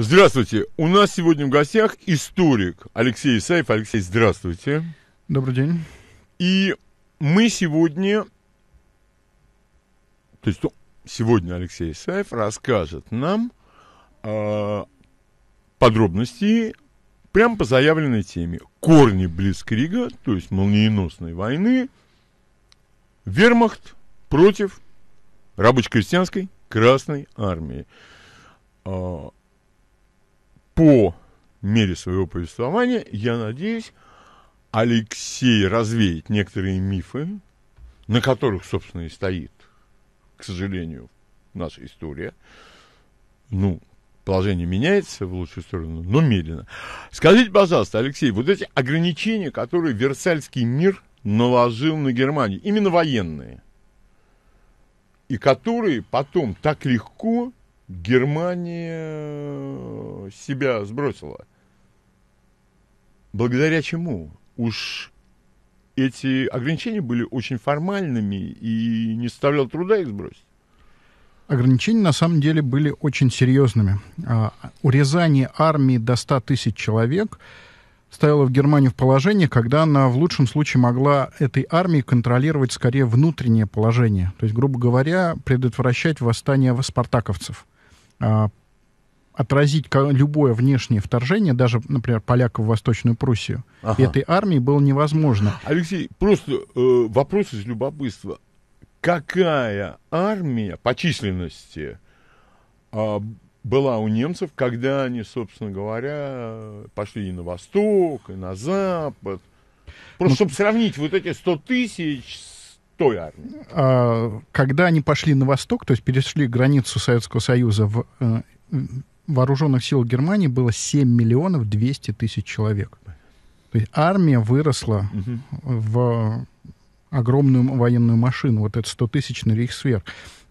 Здравствуйте. У нас сегодня в гостях историк Алексей Исаев. Алексей, здравствуйте. Добрый день. И мы сегодня... То есть ну, сегодня Алексей Исаев расскажет нам э, подробности прямо по заявленной теме. Корни Блицкрига, то есть молниеносной войны, вермахт против рабоче-крестьянской Красной Армии. Э, по мере своего повествования, я надеюсь, Алексей развеет некоторые мифы, на которых, собственно, и стоит, к сожалению, наша история. Ну, положение меняется в лучшую сторону, но медленно. Скажите, пожалуйста, Алексей, вот эти ограничения, которые Версальский мир наложил на Германию, именно военные, и которые потом так легко Германия э, себя сбросила. Благодаря чему? Уж эти ограничения были очень формальными и не составляло труда их сбросить. Ограничения на самом деле были очень серьезными. А, урезание армии до 100 тысяч человек ставило в Германию в положение, когда она в лучшем случае могла этой армии контролировать скорее внутреннее положение. То есть, грубо говоря, предотвращать восстание спартаковцев. А, отразить любое внешнее вторжение, даже, например, поляков в Восточную Пруссию, ага. этой армии было невозможно. Алексей, просто э, вопрос из любопытства. Какая армия по численности э, была у немцев, когда они, собственно говоря, пошли и на восток, и на запад? Просто ну, чтобы сравнить вот эти 100 тысяч с той армии. А, когда они пошли на восток, то есть перешли границу Советского Союза в э, вооруженных сил Германии было 7 миллионов 200 тысяч человек. То есть армия выросла угу. в огромную военную машину, вот этот 100-тысячный рейхсвер.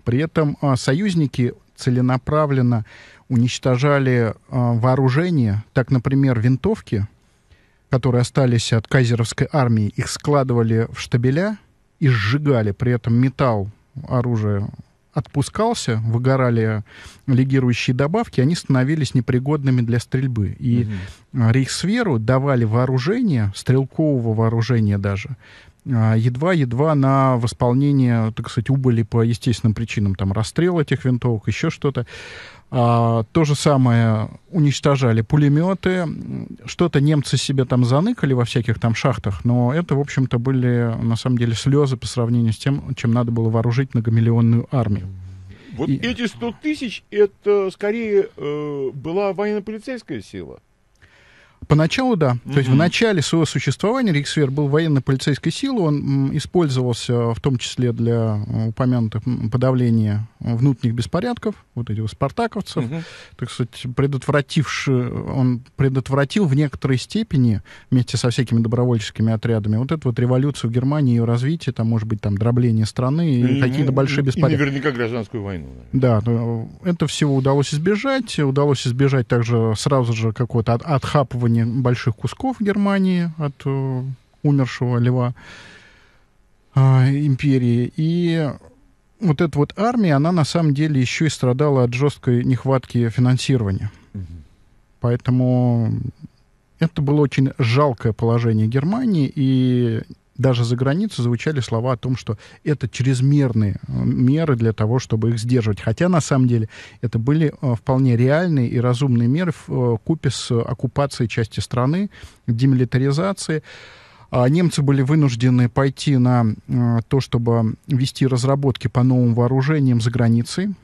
При этом а, союзники целенаправленно уничтожали а, вооружение. Так, например, винтовки, которые остались от кайзеровской армии, их складывали в штабеля и сжигали. При этом металл оружия отпускался, выгорали легирующие добавки, они становились непригодными для стрельбы. И угу. Mm рейхсверу давали вооружение, стрелкового вооружения даже, а, едва-едва на восполнение, так сказать, убыли по естественным причинам, там, расстрел этих винтовок, еще что-то. А, то же самое уничтожали пулеметы. Что-то немцы себе там заныкали во всяких там шахтах, но это, в общем-то, были на самом деле слезы по сравнению с тем, чем надо было вооружить многомиллионную армию. Вот и... эти 100 тысяч, это скорее э, была военно-полицейская сила. Поначалу, да. Mm-hmm. То есть в начале своего существования Рейхсвер был военно-полицейской силой, он использовался э, в том числе для э, упомянутых подавления э, внутренних беспорядков, вот этих спартаковцев, mm-hmm. так сказать, предотвративши, он предотвратил в некоторой степени, вместе со всякими добровольческими отрядами, вот эту вот революцию в Германии, ее развитие, там, может быть, там, дробление страны и mm-hmm. какие-то большие беспорядки. И наверняка гражданскую войну. Наверное. Да, это всего удалось избежать, удалось избежать также сразу же какого-то от- отхапывания требования больших кусков Германии от э, умершего льва э, империи. И вот эта вот армия, она на самом деле еще и страдала от жесткой нехватки финансирования. Угу. Поэтому это было очень жалкое положение Германии, и даже за границу звучали слова о том, что это чрезмерные э, меры для того, чтобы их сдерживать. Хотя, на самом деле, это были э, вполне реальные и разумные меры в э, купе с оккупацией части страны, демилитаризацией. А немцы были вынуждены пойти на то, чтобы вести разработки по новым вооружениям за границей.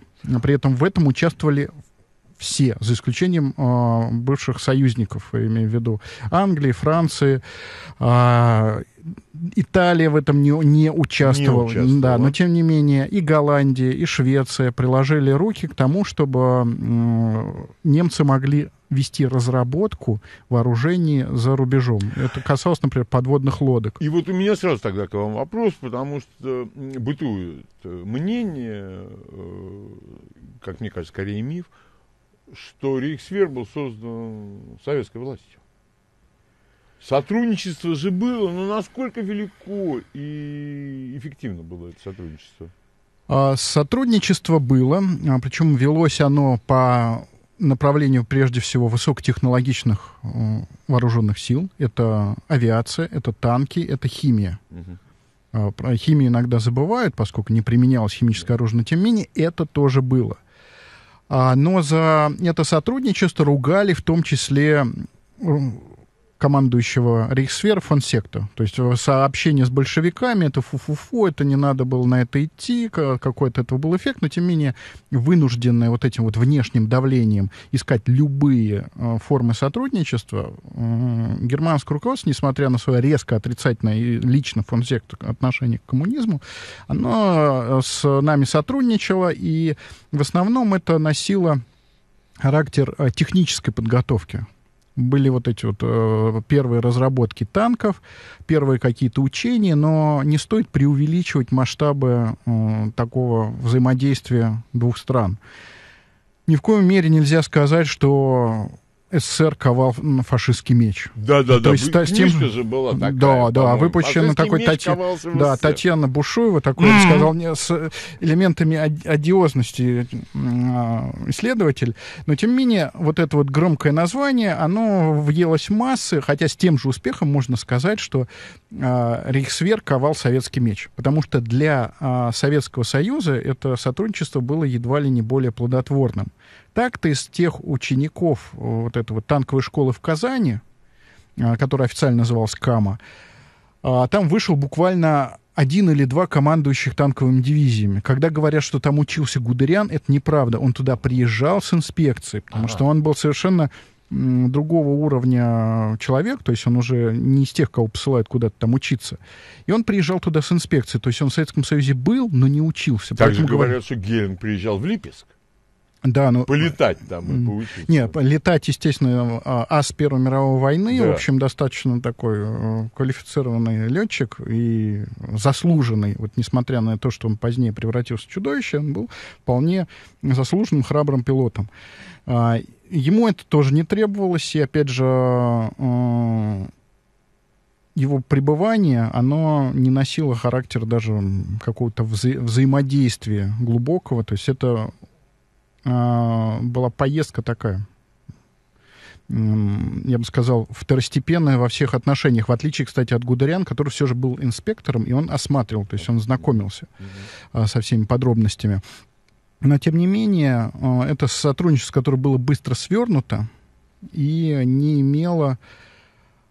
При этом в этом участвовали все, за исключением э, бывших союзников, имею в виду Англии, Франции, э, Италия в этом не, не участвовала. Не участвовала. Да, но тем не менее и Голландия, и Швеция приложили руки к тому, чтобы э, немцы могли вести разработку вооружений за рубежом. Это касалось, например, подводных лодок. И вот у меня сразу тогда к вам вопрос, потому что бытует э, мнение, э, как мне кажется, скорее миф, что Рейхсвер был создан советской властью. Сотрудничество же было, но насколько велико и эффективно было это сотрудничество? А, сотрудничество было, а, причем велось оно по направлению прежде всего высокотехнологичных э, вооруженных сил. Это авиация, это танки, это химия. А, про химию иногда забывают, поскольку не применялось химическое оружие, но тем не менее это тоже было. А, но за это сотрудничество ругали в том числе командующего рейхсвер фон Секту. То есть э, сообщение с большевиками, это фу-фу-фу, это не надо было на это идти, какой-то этого был эффект, но тем не менее вынужденное вот этим вот внешним давлением искать любые э, формы сотрудничества, э, германское руководство, несмотря на свое резко отрицательное и лично фон Секту отношение к коммунизму, оно э, с нами сотрудничало, и в основном это носило характер технической подготовки были вот эти вот э, первые разработки танков, первые какие-то учения, но не стоит преувеличивать масштабы э, такого взаимодействия двух стран. Ни в коем мере нельзя сказать, что СССР ковал фашистский меч. Да, да, То да. Есть, та, с тем... же была такая. Да, да, выпущена такой Татьяна, да, Татьяна Бушуева, такой mm сказал мне с э, элементами одиозности а, исследователь. Но тем не менее, вот это вот громкое название, оно въелось в массы, хотя с тем же успехом можно сказать, что э, Рейхсвер ковал советский меч. Потому что для э, Советского Союза это сотрудничество было едва ли не более плодотворным. Так-то из тех учеников э, вот этой вот танковой школы в Казани, э, которая официально называлась КАМА, э, там вышел буквально один или два командующих танковыми дивизиями. Когда говорят, что там учился Гудериан, это неправда. Он туда приезжал с инспекцией, потому ага. что он был совершенно другого уровня человек, то есть он уже не из тех, кого посылают куда-то там учиться. И он приезжал туда с инспекцией, то есть он в Советском Союзе был, но не учился. Также говорят, говорят, что Геринг приезжал в Липецк. Да, ну, Полетать там и поучиться. Нет, летать, естественно, ас а Первой мировой войны, да. в общем, достаточно такой э, квалифицированный летчик и заслуженный, вот несмотря на то, что он позднее превратился в чудовище, он был вполне заслуженным, храбрым пилотом. А, ему это тоже не требовалось, и, опять же, э, его пребывание, оно не носило характер даже какого-то вза- взаимодействия глубокого, то есть это а, была поездка такая, я бы сказал, второстепенная во всех отношениях, в отличие, кстати, от Гударян, который все же был инспектором, и он осматривал, то есть он знакомился а, со всеми подробностями. Но, тем не менее, а, это сотрудничество, которое было быстро свернуто и не имело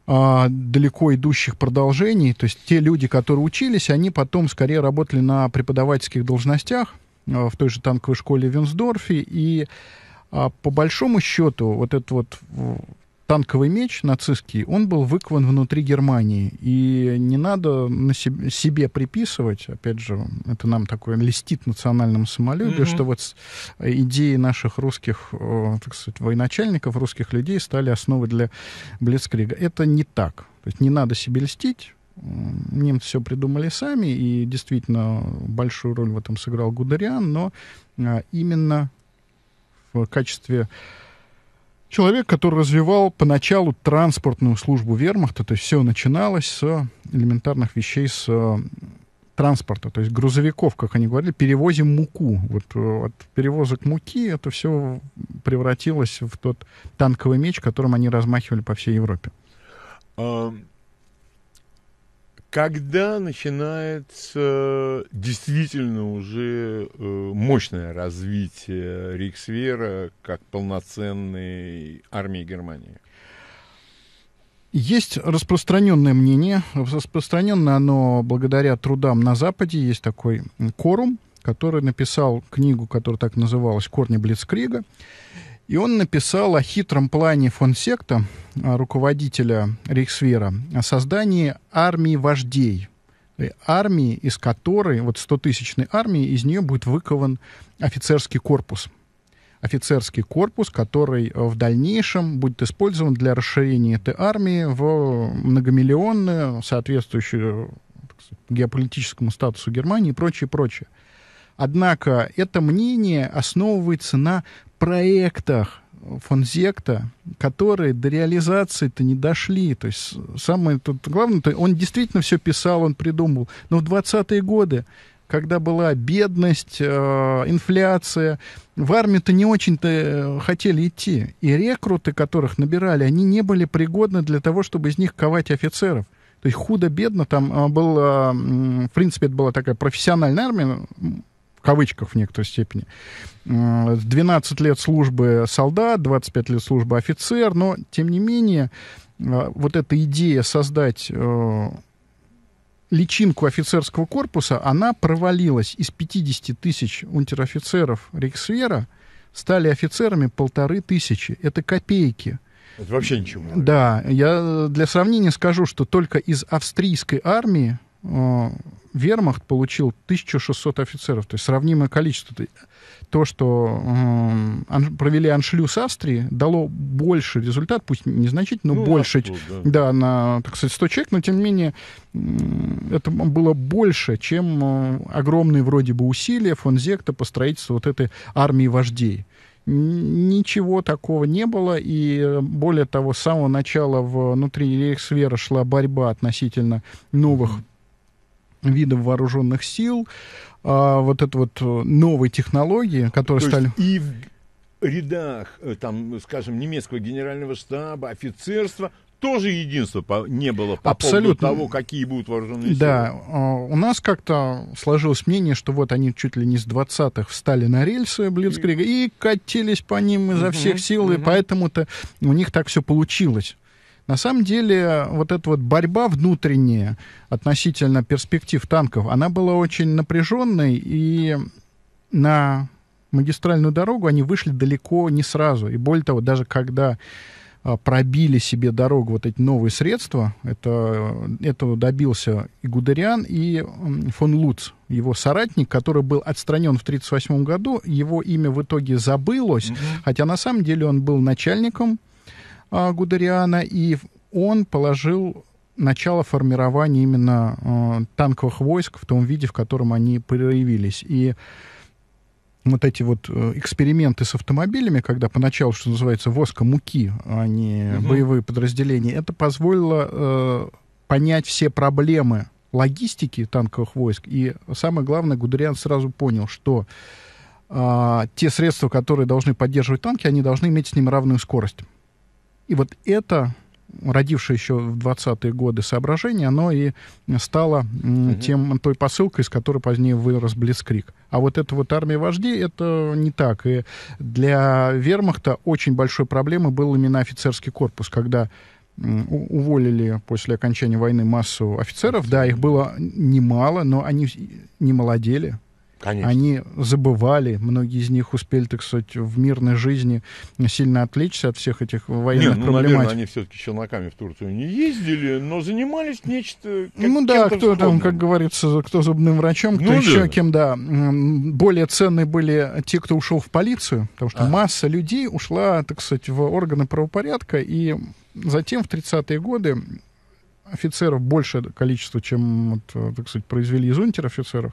далеко идущих продолжений. То есть те люди, которые учились, они потом скорее работали на преподавательских должностях, Э, в той же танковой школе в Винсдорфе. И а, по большому счету вот этот вот танковый меч нацистский, он был выкован внутри Германии. И не надо на себе, себе приписывать, опять же, это нам такое листит национальному самолюбию, mm-hmm. что вот э, идеи наших русских, э, так сказать, военачальников, русских людей стали основой для Блицкрига. Это не так. То есть не надо себе льстить, немцы все придумали сами, и действительно большую роль в этом сыграл Гудериан, но а, именно в качестве человека, который развивал поначалу транспортную службу вермахта, то есть все начиналось с элементарных вещей, с э, транспорта, то есть грузовиков, как они говорили, перевозим муку. Вот э, от перевозок муки это все превратилось в тот танковый меч, которым они размахивали по всей Европе когда начинается действительно уже э, мощное развитие Риксвера как полноценной армии Германии? Есть распространенное мнение, распространенное оно благодаря трудам на Западе, есть такой Корум, который написал книгу, которая так называлась «Корни Блицкрига», и он написал о хитром плане фон Секта, а, руководителя Рейхсвера, о создании армии вождей. Э, армии, из которой, вот 100-тысячной армии, из нее будет выкован офицерский корпус. Офицерский корпус, который э, в дальнейшем будет использован для расширения этой армии в многомиллионную, соответствующую э, сказать, геополитическому статусу Германии и прочее, прочее. Однако это мнение основывается на проектах Фонзекта, которые до реализации-то не дошли. То есть самое тут главное, то он действительно все писал, он придумал. Но в 20-е годы, когда была бедность, э, инфляция, в армию-то не очень-то э, хотели идти. И рекруты, которых набирали, они не были пригодны для того, чтобы из них ковать офицеров. То есть худо-бедно там э, было, э, в принципе, это была такая профессиональная армия, в кавычках в некоторой степени. 12 лет службы солдат, 25 лет службы офицер, но, тем не менее, а, вот эта идея создать э, личинку офицерского корпуса, она провалилась. Из 50 тысяч унтер-офицеров Рейхсвера стали офицерами полторы тысячи. Это копейки. Это вообще ничего. Да, я э, для сравнения скажу, что только из австрийской армии э, вермахт получил 1600 офицеров, то есть сравнимое количество. То, что э, ан- провели аншлюз Австрии, дало больше результат, пусть незначительно, но ну, больше, Австрию, да. да, на, так сказать, 100 человек, но тем не менее это было больше, чем э, огромные вроде бы усилия фон Зекта по строительству вот этой армии вождей ничего такого не было, и э, более того, с самого начала внутри Рейхсвера шла борьба относительно новых видов вооруженных сил, а, вот это вот э, новые технологии, которые То стали... и в рядах, э, там, скажем, немецкого генерального штаба, офицерства тоже единства не было по Абсолютно. поводу того, какие будут вооруженные силы. Да, у нас как-то сложилось мнение, что вот они чуть ли не с 20-х встали на рельсы Блицкрига и, и катились по ним изо всех сил, и поэтому-то у них так все получилось. На самом деле, вот эта вот борьба внутренняя относительно перспектив танков, она была очень напряженной, и на магистральную дорогу они вышли далеко не сразу. И более того, даже когда а, пробили себе дорогу вот эти новые средства. Это, э, этого добился и Гудериан, и фон Луц, его соратник, который был отстранен в 1938 году. Его имя в итоге забылось, угу. хотя на самом деле он был начальником а, Гудериана, и он положил начало формирования именно э, танковых войск в том виде, в котором они проявились. И вот эти вот э, эксперименты с автомобилями, когда поначалу, что называется, воска муки, а не угу. боевые подразделения, это позволило э, понять все проблемы логистики танковых войск. И самое главное, Гудериан сразу понял, что э, те средства, которые должны поддерживать танки, они должны иметь с ним равную скорость. И вот это родившее еще в 20-е годы соображение, оно и стало тем, той посылкой, из которой позднее вырос Блицкрик. А вот эта вот армия вождей, это не так. И для вермахта очень большой проблемой был именно офицерский корпус, когда уволили после окончания войны массу офицеров. Да, их было немало, но они не молодели. Конечно. Они забывали, многие из них успели, так сказать, в мирной жизни сильно отличиться от всех этих военных Нет, ну, проблематик. наверное, они все-таки челноками в Турцию не ездили, но занимались нечто... Как, ну да, кто сходным. там, как говорится, кто зубным врачом, кто ну, еще да. кем, да. Более ценные были те, кто ушел в полицию, потому что а. масса людей ушла, так сказать, в органы правопорядка, и затем в 30-е годы офицеров большее количество, чем, так сказать, произвели из унтер-офицеров, офицеров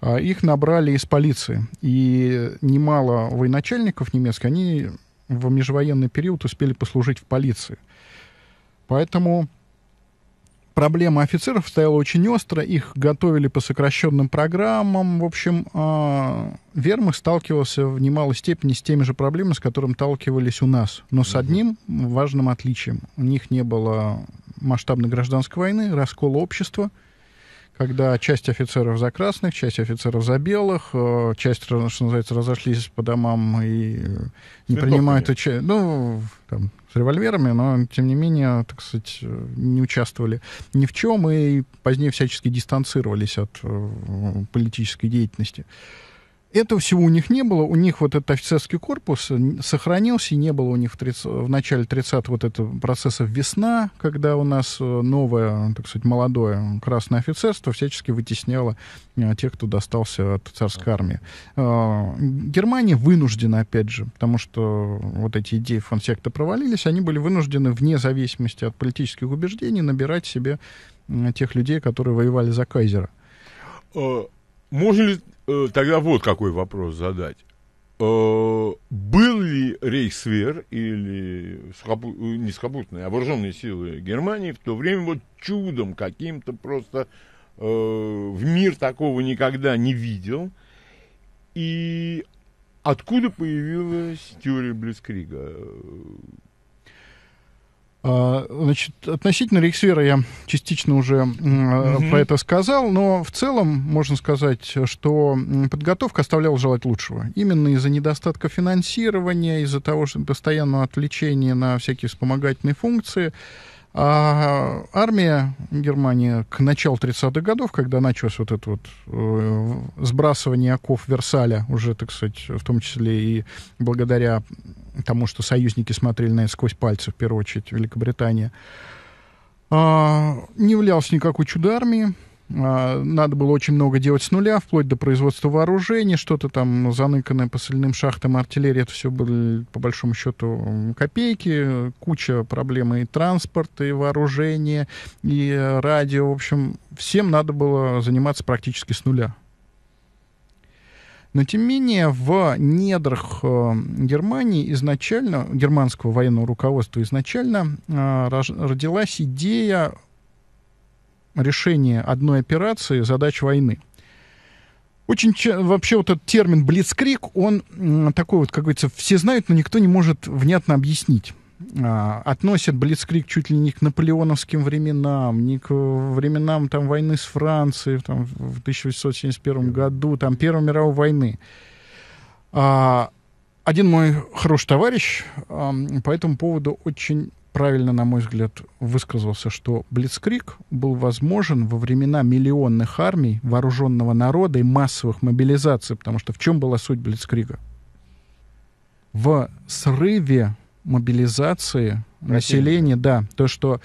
а, их набрали из полиции. И немало военачальников немецких, они в межвоенный период успели послужить в полиции. Поэтому проблема офицеров стояла очень остро. Их готовили по сокращенным программам. В общем, а, Вермах сталкивался в немалой степени с теми же проблемами, с которыми сталкивались у нас. Но с одним важным отличием. У них не было масштабной гражданской войны, раскола общества – когда часть офицеров за красных, часть офицеров за белых, э, часть, что называется, разошлись по домам и э, не Цветов принимают участие, ну, там, с револьверами, но, тем не менее, так сказать, э, не участвовали ни в чем и позднее всячески дистанцировались от политической деятельности. Этого всего у них не было. У них вот этот офицерский корпус э, сохранился, не было у них в, 30, в начале 30-х вот этого процесса весна, когда у нас э, новое, так сказать, молодое красное офицерство всячески вытесняло э, тех, кто достался от царской армии. А, Германия вынуждена, опять же, потому что вот эти идеи фон секта провалились, они были вынуждены вне зависимости от политических убеждений набирать себе тех людей, которые воевали за кайзера. А, можно ли Э, тогда вот какой вопрос задать. Э, был ли Рейхсвер или сухопу, не сухопутные, а вооруженные силы Германии в то время вот чудом каким-то просто э, в мир такого никогда не видел? И откуда появилась теория Блицкрига? А, значит, относительно Рейхсвера я частично уже угу. про это сказал, но в целом можно сказать, что подготовка оставляла желать лучшего. Именно из-за недостатка финансирования, из-за того, что постоянного отвлечения на всякие вспомогательные функции, а армия Германии к началу 30-х годов, когда началось вот это вот э, сбрасывание оков Версаля, уже, так сказать, в том числе и благодаря тому, что союзники смотрели на это сквозь пальцы, в первую очередь Великобритания, а, не являлась никакой чудо-армии. А, надо было очень много делать с нуля, вплоть до производства вооружения что-то там заныканное по соляным шахтам, артиллерия, это все были, по большому счету, копейки, куча проблем и транспорта, и вооружения, и э, радио, в общем, всем надо было заниматься практически с нуля. Но тем не менее в недрах э, Германии изначально, германского военного руководства изначально э, родилась идея решение одной операции задач войны. Очень вообще вот этот термин «блицкрик», он такой вот, как говорится, все знают, но никто не может внятно объяснить. А, относят «Блицкрик» чуть ли не к наполеоновским временам, не к временам там, войны с Францией там, в 1871 году, там, Первой мировой войны. А, один мой хороший товарищ по этому поводу очень правильно, на мой взгляд, высказался, что Блицкрик был возможен во времена миллионных армий, вооруженного народа и массовых мобилизаций, потому что в чем была суть Блицкрига? В срыве мобилизации Противника. населения, да, то, что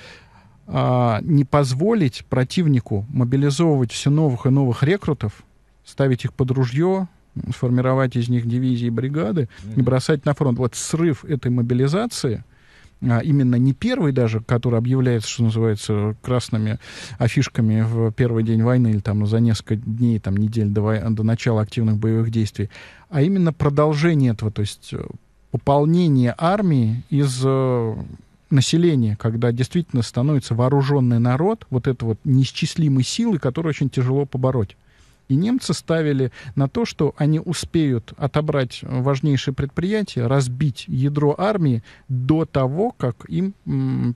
а, не позволить противнику мобилизовывать все новых и новых рекрутов, ставить их под ружье, сформировать из них дивизии и бригады mm-hmm. и бросать на фронт. Вот срыв этой мобилизации — а именно не первый даже, который объявляется, что называется, красными афишками в первый день войны или там за несколько дней, там недель до, вой... до начала активных боевых действий, а именно продолжение этого, то есть э, пополнение армии из э, население, когда действительно становится вооруженный народ, вот это вот неисчислимой силы, которую очень тяжело побороть. И немцы ставили на то, что они успеют отобрать важнейшие предприятия, разбить ядро армии до того, как им,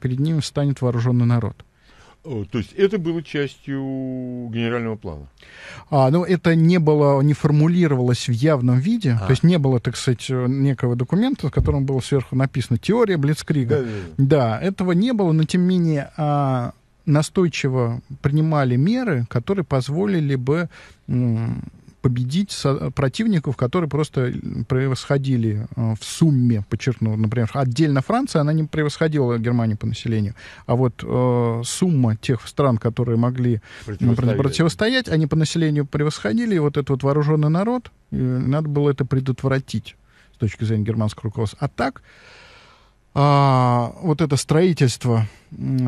перед ними встанет вооруженный народ. То есть это было частью генерального плана? А, ну, это не было, не формулировалось в явном виде. А. То есть не было, так сказать, некого документа, в котором было сверху написано «Теория Блицкрига». Да, да, да. да этого не было, но тем не менее... А, настойчиво принимали меры, которые позволили бы победить противников, которые просто превосходили э, в сумме, подчеркну, например, отдельно Франция, она не превосходила Германию по населению, а вот э, сумма тех стран, которые могли противостоять. противостоять, они по населению превосходили, и вот этот вот вооруженный народ, надо было это предотвратить с точки зрения германского руководства. А так, а, вот это строительство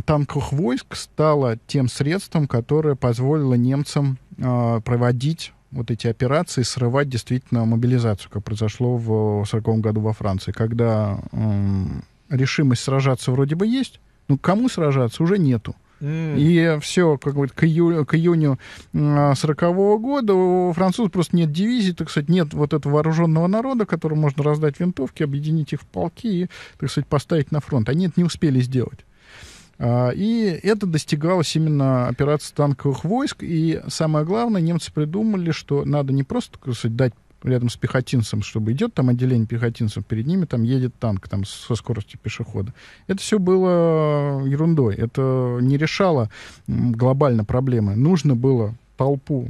танковых войск стало тем средством, которое позволило немцам а, проводить вот эти операции, срывать действительно мобилизацию, как произошло в 1940 году во Франции, когда э, решимость сражаться вроде бы есть, но кому сражаться уже нету. И все, как бы к, июлю, к июню 40 а, -го года у французов просто нет дивизии, так сказать, нет вот этого вооруженного народа, которому можно раздать винтовки, объединить их в полки и, так сказать, поставить на фронт. Они это не успели сделать. А, и это достигалось именно операции танковых войск. И самое главное, немцы придумали, что надо не просто так сказать, дать рядом с пехотинцем, чтобы идет там отделение пехотинцев, перед ними там едет танк там со скоростью пешехода. Это все было ерундой. Это не решало глобально проблемы. Нужно было толпу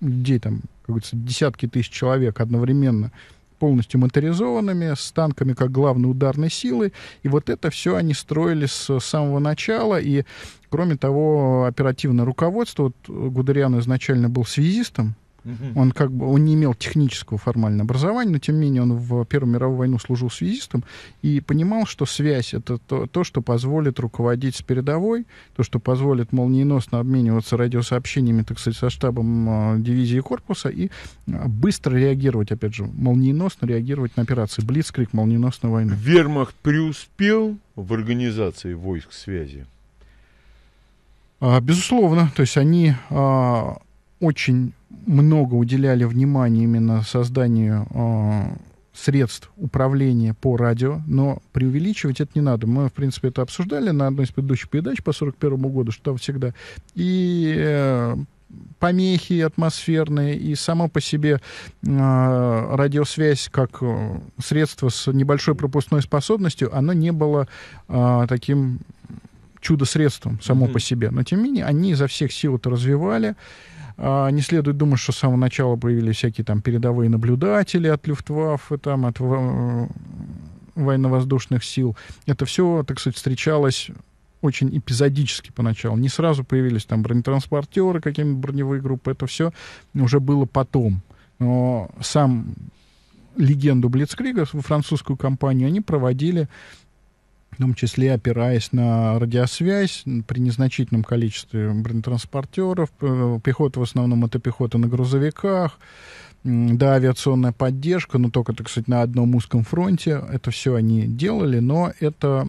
людей, там, как говорится, десятки тысяч человек одновременно полностью моторизованными, с танками как главной ударной силы. И вот это все они строили с самого начала. И, кроме того, оперативное руководство, вот Гудериан изначально был связистом, Угу. Он как бы он не имел технического формального образования, но тем не менее он в Первую мировую войну служил связистом и понимал, что связь это то, то, что позволит руководить с передовой, то, что позволит молниеносно обмениваться радиосообщениями, так сказать, со штабом э, дивизии корпуса и а, быстро реагировать, опять же, молниеносно реагировать на операции. Блицкрик молниеносной войны. Вермахт преуспел в организации войск связи? А, безусловно, то есть они очень много уделяли внимания именно созданию э, средств управления по радио, но преувеличивать это не надо. Мы, в принципе, это обсуждали на одной из предыдущих передач по 1941 году, что там всегда и э, помехи атмосферные, и само по себе э, радиосвязь как э, средство с небольшой пропускной способностью, оно не было э, таким чудо-средством само mm-hmm. по себе. Но, тем не менее, они изо всех сил это развивали, а не следует думать, что с самого начала появились всякие там передовые наблюдатели от Люфтваффе, там, от э, военно-воздушных сил. Это все, так сказать, встречалось очень эпизодически поначалу. Не сразу появились там бронетранспортеры, какие-нибудь броневые группы. Это все уже было потом. Но сам легенду Блицкрига, французскую компанию, они проводили в том числе опираясь на радиосвязь при незначительном количестве бронетранспортеров, э, пехота в основном это пехота на грузовиках, да, авиационная поддержка, но только, так сказать, на одном узком фронте. Это все они делали, но это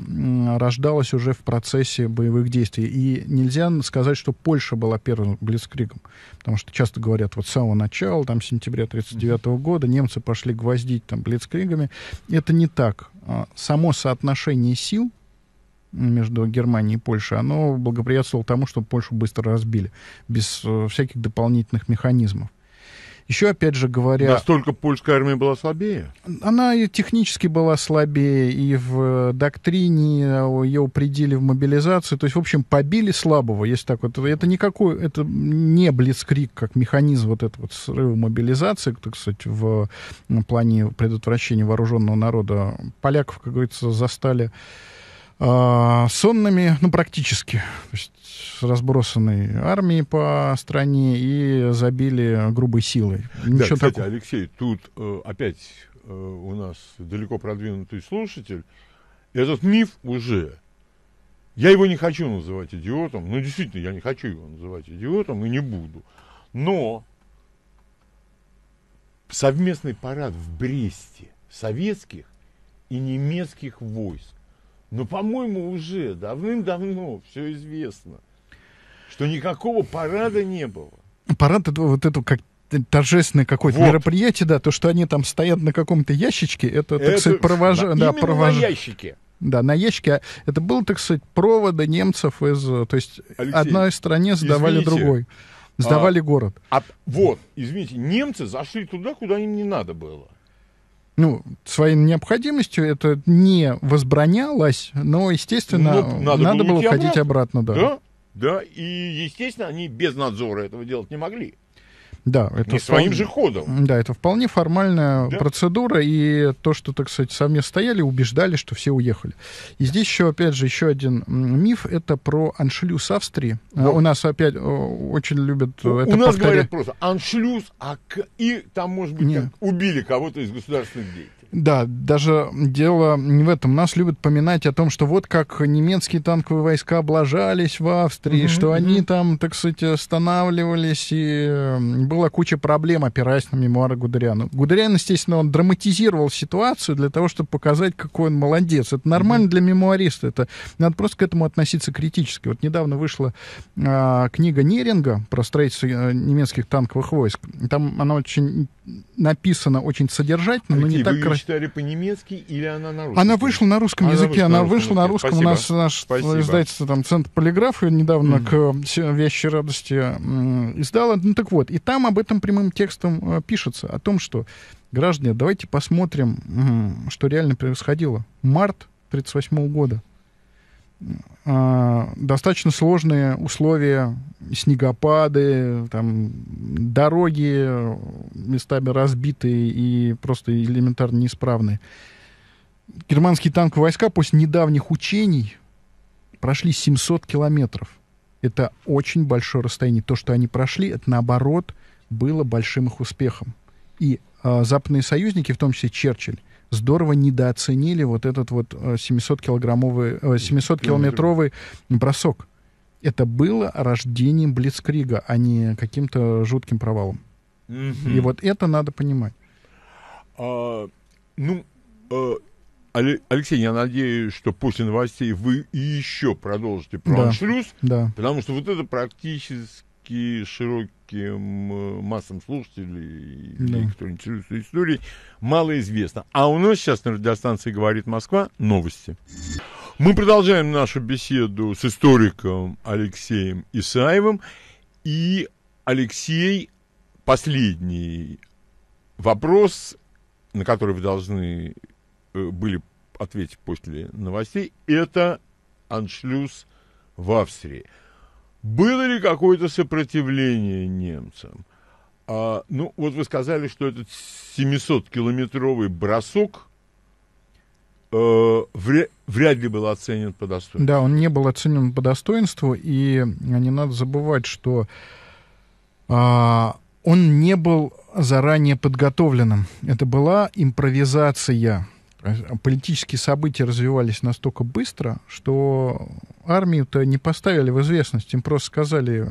рождалось уже в процессе боевых действий. И нельзя сказать, что Польша была первым блицкригом, потому что часто говорят, вот с самого начала, там, сентября 1939 -го года немцы пошли гвоздить там блицкригами. Это не так. А, само соотношение сил между Германией и Польшей, оно благоприятствовало тому, что Польшу быстро разбили, без э, всяких дополнительных механизмов. Еще, опять же говоря... Настолько польская армия была слабее? Она и технически была слабее, и в э, доктрине ее упредили в мобилизации. То есть, в общем, побили слабого, если так вот. Это никакой, это не блицкрик, как механизм вот этого вот срыва мобилизации, так сказать, в плане предотвращения вооруженного народа. Поляков, как говорится, застали а, сонными, ну, практически. То есть с разбросанной армией по стране и забили грубой силой. Ничего да, кстати, такого. Алексей, тут э, опять э, у нас далеко продвинутый слушатель. Этот миф уже... Я его не хочу называть идиотом, ну, действительно, я не хочу его называть идиотом и не буду. Но совместный парад в Бресте советских и немецких войск но, ну, по-моему, уже давным-давно все известно, что никакого парада не было. Парад это вот это как торжественное какое-то вот. мероприятие, да, то, что они там стоят на каком-то ящичке, это, это так сказать, провож... да, да, провож... на ящике. Да, на ящике. А это было так сказать, провода немцев из... То есть Алексей, одной стране сдавали извините, другой. Сдавали а, город. А, вот, извините, немцы зашли туда, куда им не надо было ну, своей необходимостью это не возбранялось, но, естественно, ну, надо, надо было ходить обратно. обратно да. да, да, и, естественно, они без надзора этого делать не могли. Да, это не своим же ходом. Да, это вполне формальная да? процедура, и то, что, так сказать, сами стояли, убеждали, что все уехали. И здесь еще, опять же, еще один миф, это про аншлюз Австрии. А, вот. У нас опять очень любят у, это У нас повторять. говорят просто аншлюз, а и там, может быть, убили кого-то из государственных деятелей. Да, даже дело не в этом. Нас любят поминать о том, что вот как немецкие танковые войска облажались в Австрии, mm что mm они там, так сказать, останавливались, и эм, была куча проблем, опираясь на мемуары Гудериана. Гудериан, естественно, он драматизировал ситуацию для того, чтобы показать, какой он молодец. Это нормально mm для мемуариста. Это надо просто к этому относиться критически. Вот недавно вышла э, книга Неринга про строительство э, немецких танковых войск. Там она очень написана очень содержательно, Алексей, но не так вы красиво. читали по-немецки или она на русском? Она вышла на русском она языке, она вышла на русском. на русском. У нас наш э, Спасибо. издательство, там, Центр полиграфа недавно mm-hmm. к э, «Вещи радости» э, издала. Ну так вот, и там об этом прямым текстом пишется, о том, что, граждане, давайте посмотрим, что реально происходило. Март 1938 года. А, достаточно сложные условия, снегопады, там, дороги местами разбитые и просто элементарно неисправные. Германские танковые войска после недавних учений прошли 700 километров. Это очень большое расстояние. То, что они прошли, это наоборот было большим их успехом. И э, западные союзники, в том числе Черчилль, здорово недооценили вот этот вот 700-килограммовый, э, 700-километровый э, бросок. Это было рождением Блицкрига, а не каким-то жутким провалом. mm И вот это надо понимать. А, ну, а, Алексей, я надеюсь, что после новостей вы еще продолжите про да. шлюз, да. потому что вот это практически широкий широким э, массам слушателей, да. людей, которые историей, мало известно. А у нас сейчас на радиостанции «Говорит Москва» новости. Мы продолжаем нашу беседу с историком Алексеем Исаевым. И, Алексей, последний вопрос, на который вы должны э, были ответить после новостей, это аншлюз в Австрии. Было ли какое-то сопротивление немцам? А, ну, вот вы сказали, что этот 700-километровый бросок э, вря вряд ли был оценен по достоинству. Да, он не был оценен по достоинству, и а, не надо забывать, что э, он не был заранее подготовленным. Это была импровизация политические события развивались настолько быстро, что армию-то не поставили в известность, им просто сказали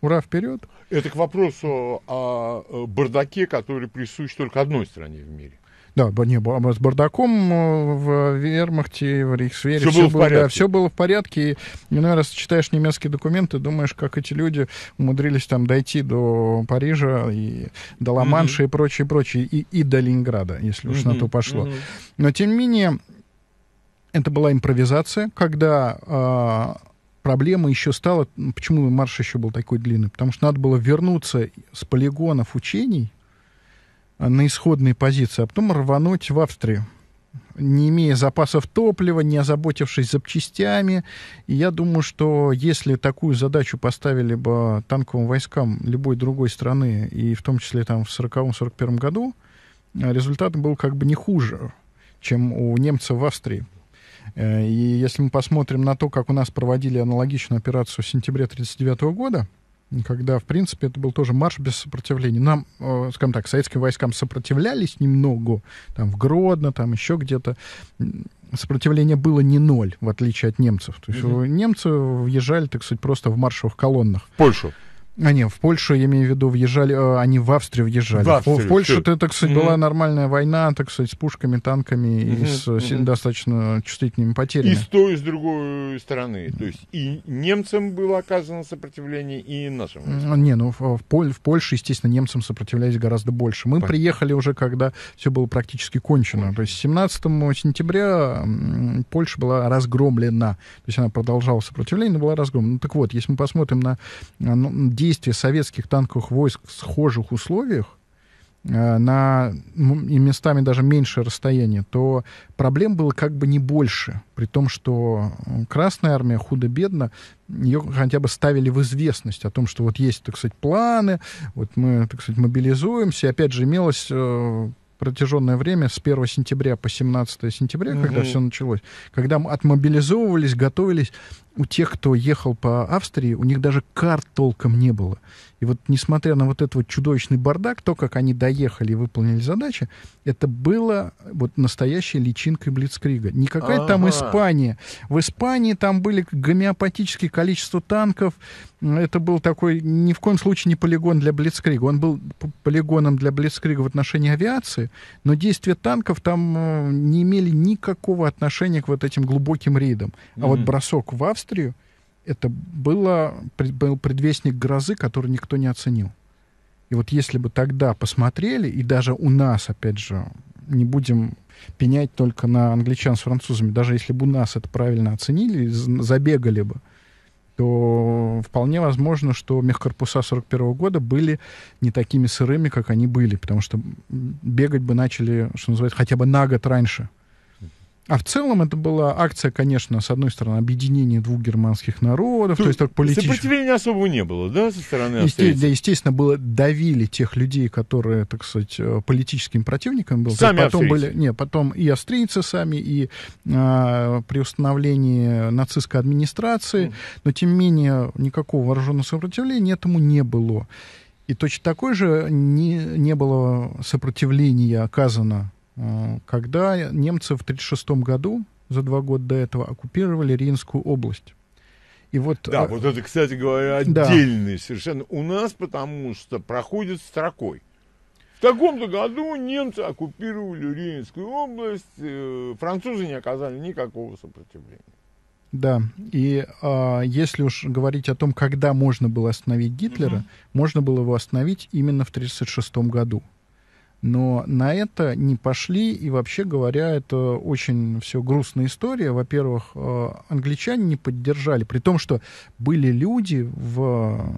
ура вперед. Это к вопросу о э, бардаке, который присущ только одной стране в мире. Да, не, а с бардаком э, в Вермахте, в Рейхсвере, все, все, было, в порядке. да, все было в порядке. И, ну, наверное, раз читаешь немецкие документы, думаешь, как эти люди умудрились там дойти до Парижа, и до Ла-Манша mm-hmm. и прочее, прочее, и, и до Ленинграда, если уж mm-hmm. на то пошло. Mm-hmm. Но, тем не менее, это была импровизация, когда э, проблема еще стала, почему марш еще был такой длинный, потому что надо было вернуться с полигонов учений, на исходной позиции, а потом рвануть в Австрию не имея запасов топлива, не озаботившись запчастями. И я думаю, что если такую задачу поставили бы танковым войскам любой другой страны, и в том числе там в 1940-1941 году, результат был как бы не хуже, чем у немцев в Австрии. Э, и если мы посмотрим на то, как у нас проводили аналогичную операцию в сентябре 1939 года, когда, в принципе, это был тоже марш без сопротивления. Нам, э, скажем так, советским войскам сопротивлялись немного, там, в Гродно, там, еще где-то. Сопротивление было не ноль, в отличие от немцев. То есть Mm -hmm. немцы въезжали, так сказать, просто в маршевых колоннах. В Польшу? А не, в Польшу, я имею в виду, въезжали, э, они в Австрию въезжали. В, Австрию, в Польше, ты, так сказать, была нормальная война, так сказать, с пушками, танками и с mm достаточно чувствительными потерями. И с той, и с другой стороны. То есть и немцам было оказано сопротивление, и нашим. Не, ну в, в, Поль, в Польше, естественно, немцам сопротивлялись гораздо больше. Мы Понятно. приехали уже, когда все было практически кончено. То есть 17 сентября Польша была разгромлена. То есть она продолжала сопротивление, но была разгромлена. Ну, так вот, если мы посмотрим на, на ну, действия советских танковых войск в схожих условиях, э, на и местами даже меньшее расстояние, то проблем было как бы не больше. При том, что Красная Армия худо-бедно, ее хотя бы ставили в известность о том, что вот есть, так сказать, планы, вот мы, так сказать, мобилизуемся. И опять же, имелось э, протяженное время с 1 сентября по 17 сентября, угу. когда все началось, когда отмобилизовывались, готовились у тех, кто ехал по Австрии, у них даже карт толком не было. И вот несмотря на вот этот вот чудовищный бардак, то, как они доехали и выполнили задачи, это было вот настоящей личинкой Блицкрига. Не какая ага. там Испания. В Испании там были гомеопатические количество танков. Это был такой ни в коем случае не полигон для Блицкрига. Он был полигоном для Блицкрига в отношении авиации, но действия танков там э, не имели никакого отношения к вот этим глубоким рейдам. А mm-hmm. вот бросок в Австрии индустрию, это было, был предвестник грозы, который никто не оценил. И вот если бы тогда посмотрели, и даже у нас, опять же, не будем пенять только на англичан с французами, даже если бы у нас это правильно оценили, забегали бы, то вполне возможно, что мехкорпуса 41 года были не такими сырыми, как они были, потому что бегать бы начали, что называется, хотя бы на год раньше – а в целом это была акция, конечно, с одной стороны, объединение двух германских народов, то, то есть так политически... Сопротивления особого не было, да, со стороны Есте... Да, естественно, было давили тех людей, которые, так сказать, э, политическим противником были. Сами потом австрийцы. были, Не, потом и австрийцы сами, и а, при установлении нацистской администрации, mm. но, тем не менее, никакого вооруженного сопротивления этому не было. И точно такое же не, не было сопротивления оказано Э, когда немцы в 1936 году, за два года до этого, оккупировали Ринскую область. И вот, да, а... вот это, кстати говоря, отдельный да. совершенно у нас, потому что проходит строкой. В таком-то году немцы оккупировали Рейнскую область, э, французы не оказали никакого сопротивления. Да, и э, если уж говорить о том, когда можно было остановить Гитлера, угу. можно было его остановить именно в 1936 году. Но на это не пошли, и вообще говоря, это очень все грустная история. Во-первых, э, англичане не поддержали, при том, что были люди в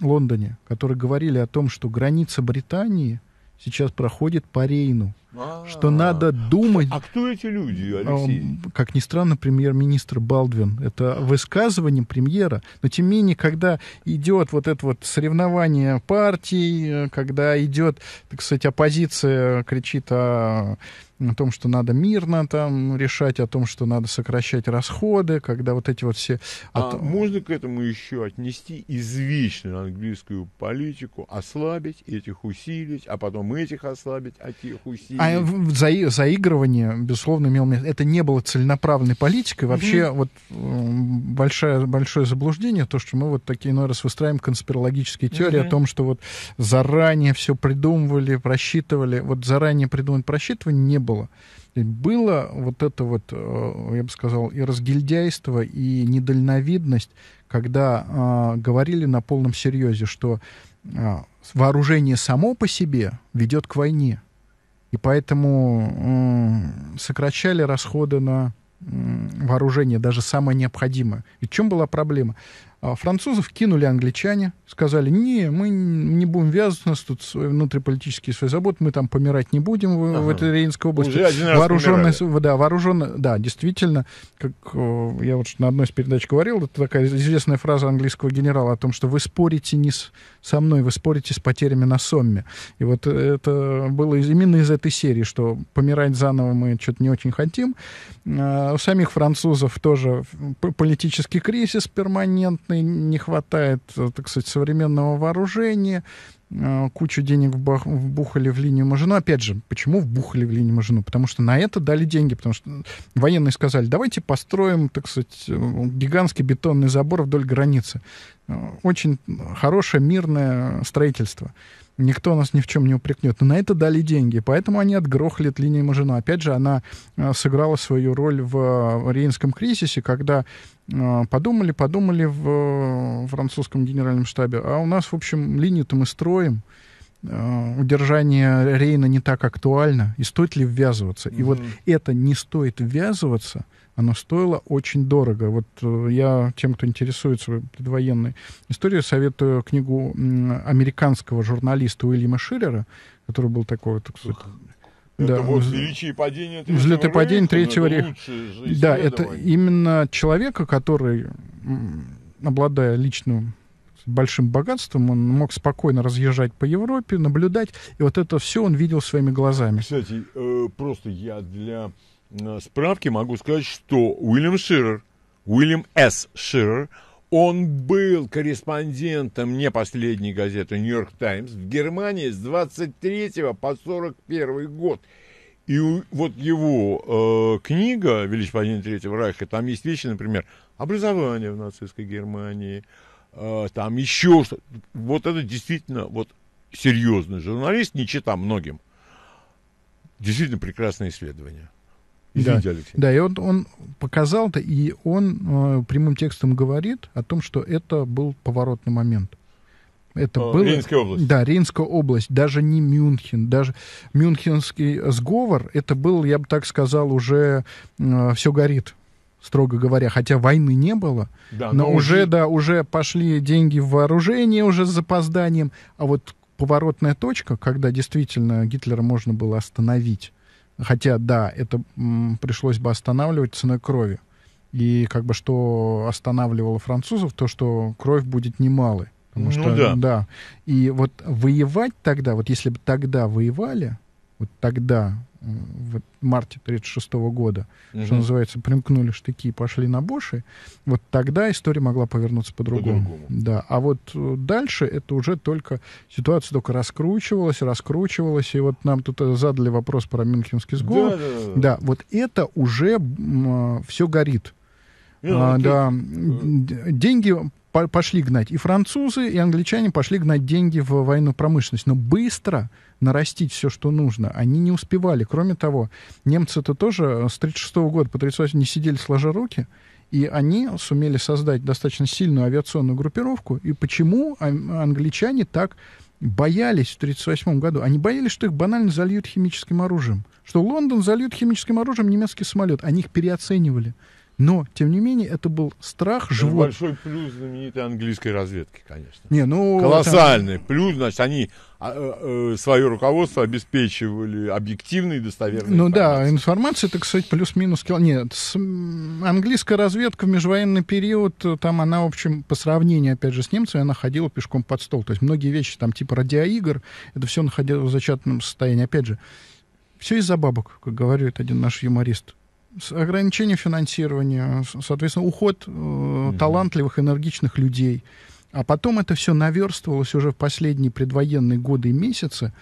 Лондоне, которые говорили о том, что граница Британии сейчас проходит по Рейну. А-а-а. Что надо думать... А кто эти люди, а, Алексей? Как ни странно, премьер-министр Балдвин. Это высказывание премьера. Но тем не менее, когда идет вот это вот соревнование партий, э, когда идет, так сказать, оппозиция кричит о о том, что надо мирно там решать, о том, что надо сокращать расходы, когда вот эти вот все... А от... можно к этому еще отнести извечную английскую политику, ослабить, этих усилить, а потом этих ослабить, а тех усилить? А за... заигрывание, безусловно, имел место. Это не было целенаправленной политикой. Вообще Mm-hmm. вот э, большое, большое заблуждение, то, что мы вот такие ну раз выстраиваем конспирологические теории Mm-hmm. о том, что вот заранее все придумывали, просчитывали. Вот заранее придумать просчитывание не было. Было вот это вот, э, я бы сказал, и разгильдяйство, и недальновидность, когда э, говорили на полном серьезе, что э, вооружение само по себе ведет к войне. И поэтому э, сокращали расходы на вооружение, даже самое необходимое. И в чем была проблема? А французов кинули англичане, сказали, не, мы не будем ввязываться у нас тут свои внутриполитические свои заботы, мы там помирать не будем в, ага. в этой Рейнской области. Вооруженные, да, вооруженная, да, действительно, как э, я вот на одной из передач говорил, это такая известная фраза английского генерала о том, что вы спорите не с, со мной, вы спорите с потерями на Сомме. И вот это было именно из этой серии, что помирать заново мы что-то не очень хотим. А у самих французов тоже политический кризис перманент элитной, не хватает, так сказать, современного вооружения, а, кучу денег вбухали в линию Мажино. Опять же, почему вбухали в линию Мажино? Потому что на это дали деньги, потому что военные сказали, давайте построим, так сказать, гигантский бетонный забор вдоль границы. Очень хорошее мирное строительство. Никто нас ни в чем не упрекнет. Но на это дали деньги. Поэтому они отгрохли линии Мажино. Опять же, она э, сыграла свою роль в э, Рейнском кризисе, когда э, подумали, подумали в французском генеральном штабе. А у нас, в общем, линию-то мы строим удержание Рейна не так актуально, и стоит ли ввязываться. Mm-hmm. И вот это не стоит ввязываться, оно стоило очень дорого. Вот э, я тем, кто интересуется предвоенной историей, советую книгу американского журналиста Уильяма Ширера, который был такой вот, так сказать, это да. вот величие падение. третьего Взлет и падение третьего рейха. Да, это именно человека, который, обладая личным большим богатством, он мог спокойно разъезжать по Европе, наблюдать, и вот это все он видел своими глазами. Кстати, э, просто я для Э, справки могу сказать, что Уильям Ширер, Уильям С. Ширер, он был корреспондентом не последней газеты «Нью-Йорк Таймс» в Германии с 23 по 41 год. И вот его э, книга падения Третьего Райха», там есть вещи, например, образование в нацистской Германии, э, там еще что-то. Вот это действительно вот серьезный журналист, не чита многим. Действительно прекрасное исследование. Извините, да. Алексей. Да, и он, он показал-то, и он э, прямым текстом говорит о том, что это был поворотный момент. Это О, э, было... Рейнская область. Да, Рейнская область, даже не Мюнхен, даже Мюнхенский сговор, это был, я бы так сказал, уже э, все горит строго говоря, хотя войны не было, да, но, но уже, уже, да, уже пошли деньги в вооружение уже с запозданием, а вот поворотная точка, когда действительно Гитлера можно было остановить, Хотя, да, это м, пришлось бы останавливать ценой крови. И как бы что останавливало французов, то, что кровь будет немалой. Потому ну, что, да. да. И вот воевать тогда, вот если бы тогда воевали, вот тогда, в марте 1936 года, угу. что называется, примкнули штыки и пошли на Боши, вот тогда история могла повернуться по-другому. по-другому. Да. А вот э, дальше это уже только ситуация только раскручивалась, раскручивалась. И вот нам тут э, задали вопрос про Мюнхенский сговор. Да, да, да. да вот это уже э, а, все горит. Yeah, а, да, э. деньги пошли гнать и французы, и англичане пошли гнать деньги в военную промышленность. Но быстро нарастить все, что нужно, они не успевали. Кроме того, немцы то тоже э, с 1936 года по 1938 не сидели сложа руки, и они сумели создать достаточно сильную авиационную группировку. И почему англичане так боялись в 1938 году? Они боялись, что их банально зальют химическим оружием. Что Лондон зальют химическим оружием немецкий самолет. Они их переоценивали. Но, тем не менее, это был страх живой. большой плюс знаменитой английской разведки, конечно. Не, ну, Колоссальный это... плюс, значит, они а, э, э, свое руководство обеспечивали объективной и достоверной Ну информацией. да, информация, это, кстати, плюс-минус... Нет, с... английская разведка в межвоенный период, э, там она, в общем, по сравнению, опять же, с немцами, она ходила пешком под стол. То есть многие вещи, там, типа радиоигр, это все находилось в зачатном состоянии. Опять же, все из-за бабок, как говорит один наш юморист ограничение финансирования, соответственно, уход э, mm-hmm. талантливых, энергичных людей. А потом это все наверстывалось уже в последние предвоенные годы и месяцы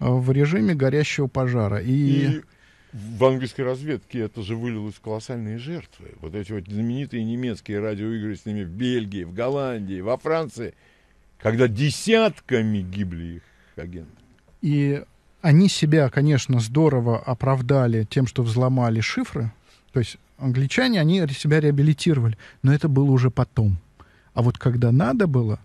э, в режиме горящего пожара. И... и в английской разведке это же вылилось в колоссальные жертвы. Вот эти вот знаменитые немецкие радиоигры с ними в Бельгии, в Голландии, во Франции, когда десятками гибли их агенты. И они себя, конечно, здорово оправдали тем, что взломали шифры то есть англичане, они себя реабилитировали, но это было уже потом. А вот когда надо было,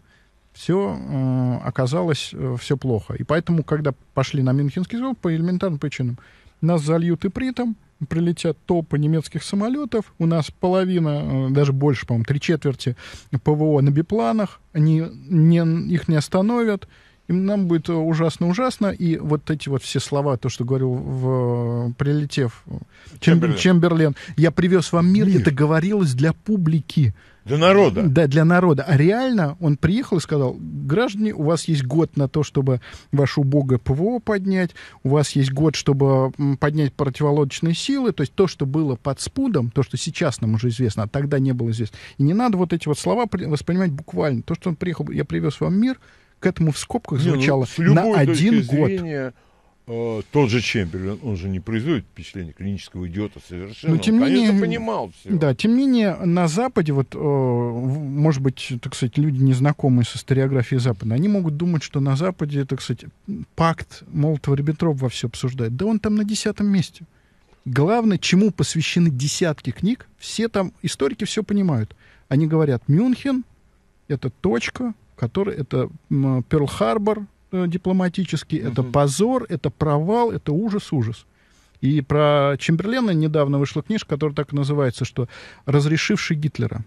все э, оказалось э, все плохо. И поэтому, когда пошли на Мюнхенский завод, по элементарным причинам, нас зальют и притом, прилетят топы немецких самолетов, у нас половина, э, даже больше, по-моему, три четверти ПВО на бипланах, они, не, их не остановят, и нам будет ужасно-ужасно, и вот эти вот все слова, то, что говорил, в, прилетев Чемберлен. Чемберлен, я привез вам мир, мир, это говорилось для публики. Для народа. Да, для народа. А реально он приехал и сказал, граждане, у вас есть год на то, чтобы вашу бога ПВО поднять, у вас есть год, чтобы поднять противолодочные силы, то есть то, что было под спудом, то, что сейчас нам уже известно, а тогда не было известно. И не надо вот эти вот слова воспринимать буквально. То, что он приехал, я привез вам мир, к этому в скобках звучало не, ну, на один год. Зрения, э, тот же Чемберлен он же не производит впечатление клинического идиота совершенно. Но, ну, тем он, менее, понимал все. Да, тем не менее, на Западе, вот, э, может быть, так сказать, люди, незнакомые с историографией Запада, они могут думать, что на Западе, так сказать, пакт Молотова-Риббентропа во все обсуждает. Да он там на десятом месте. Главное, чему посвящены десятки книг, все там, историки все понимают. Они говорят, Мюнхен — это точка, который это Перл-Харбор э, дипломатический, uh-huh. это позор, это провал, это ужас-ужас. И про Чемберлена недавно вышла книжка, которая так и называется, что «Разрешивший Гитлера».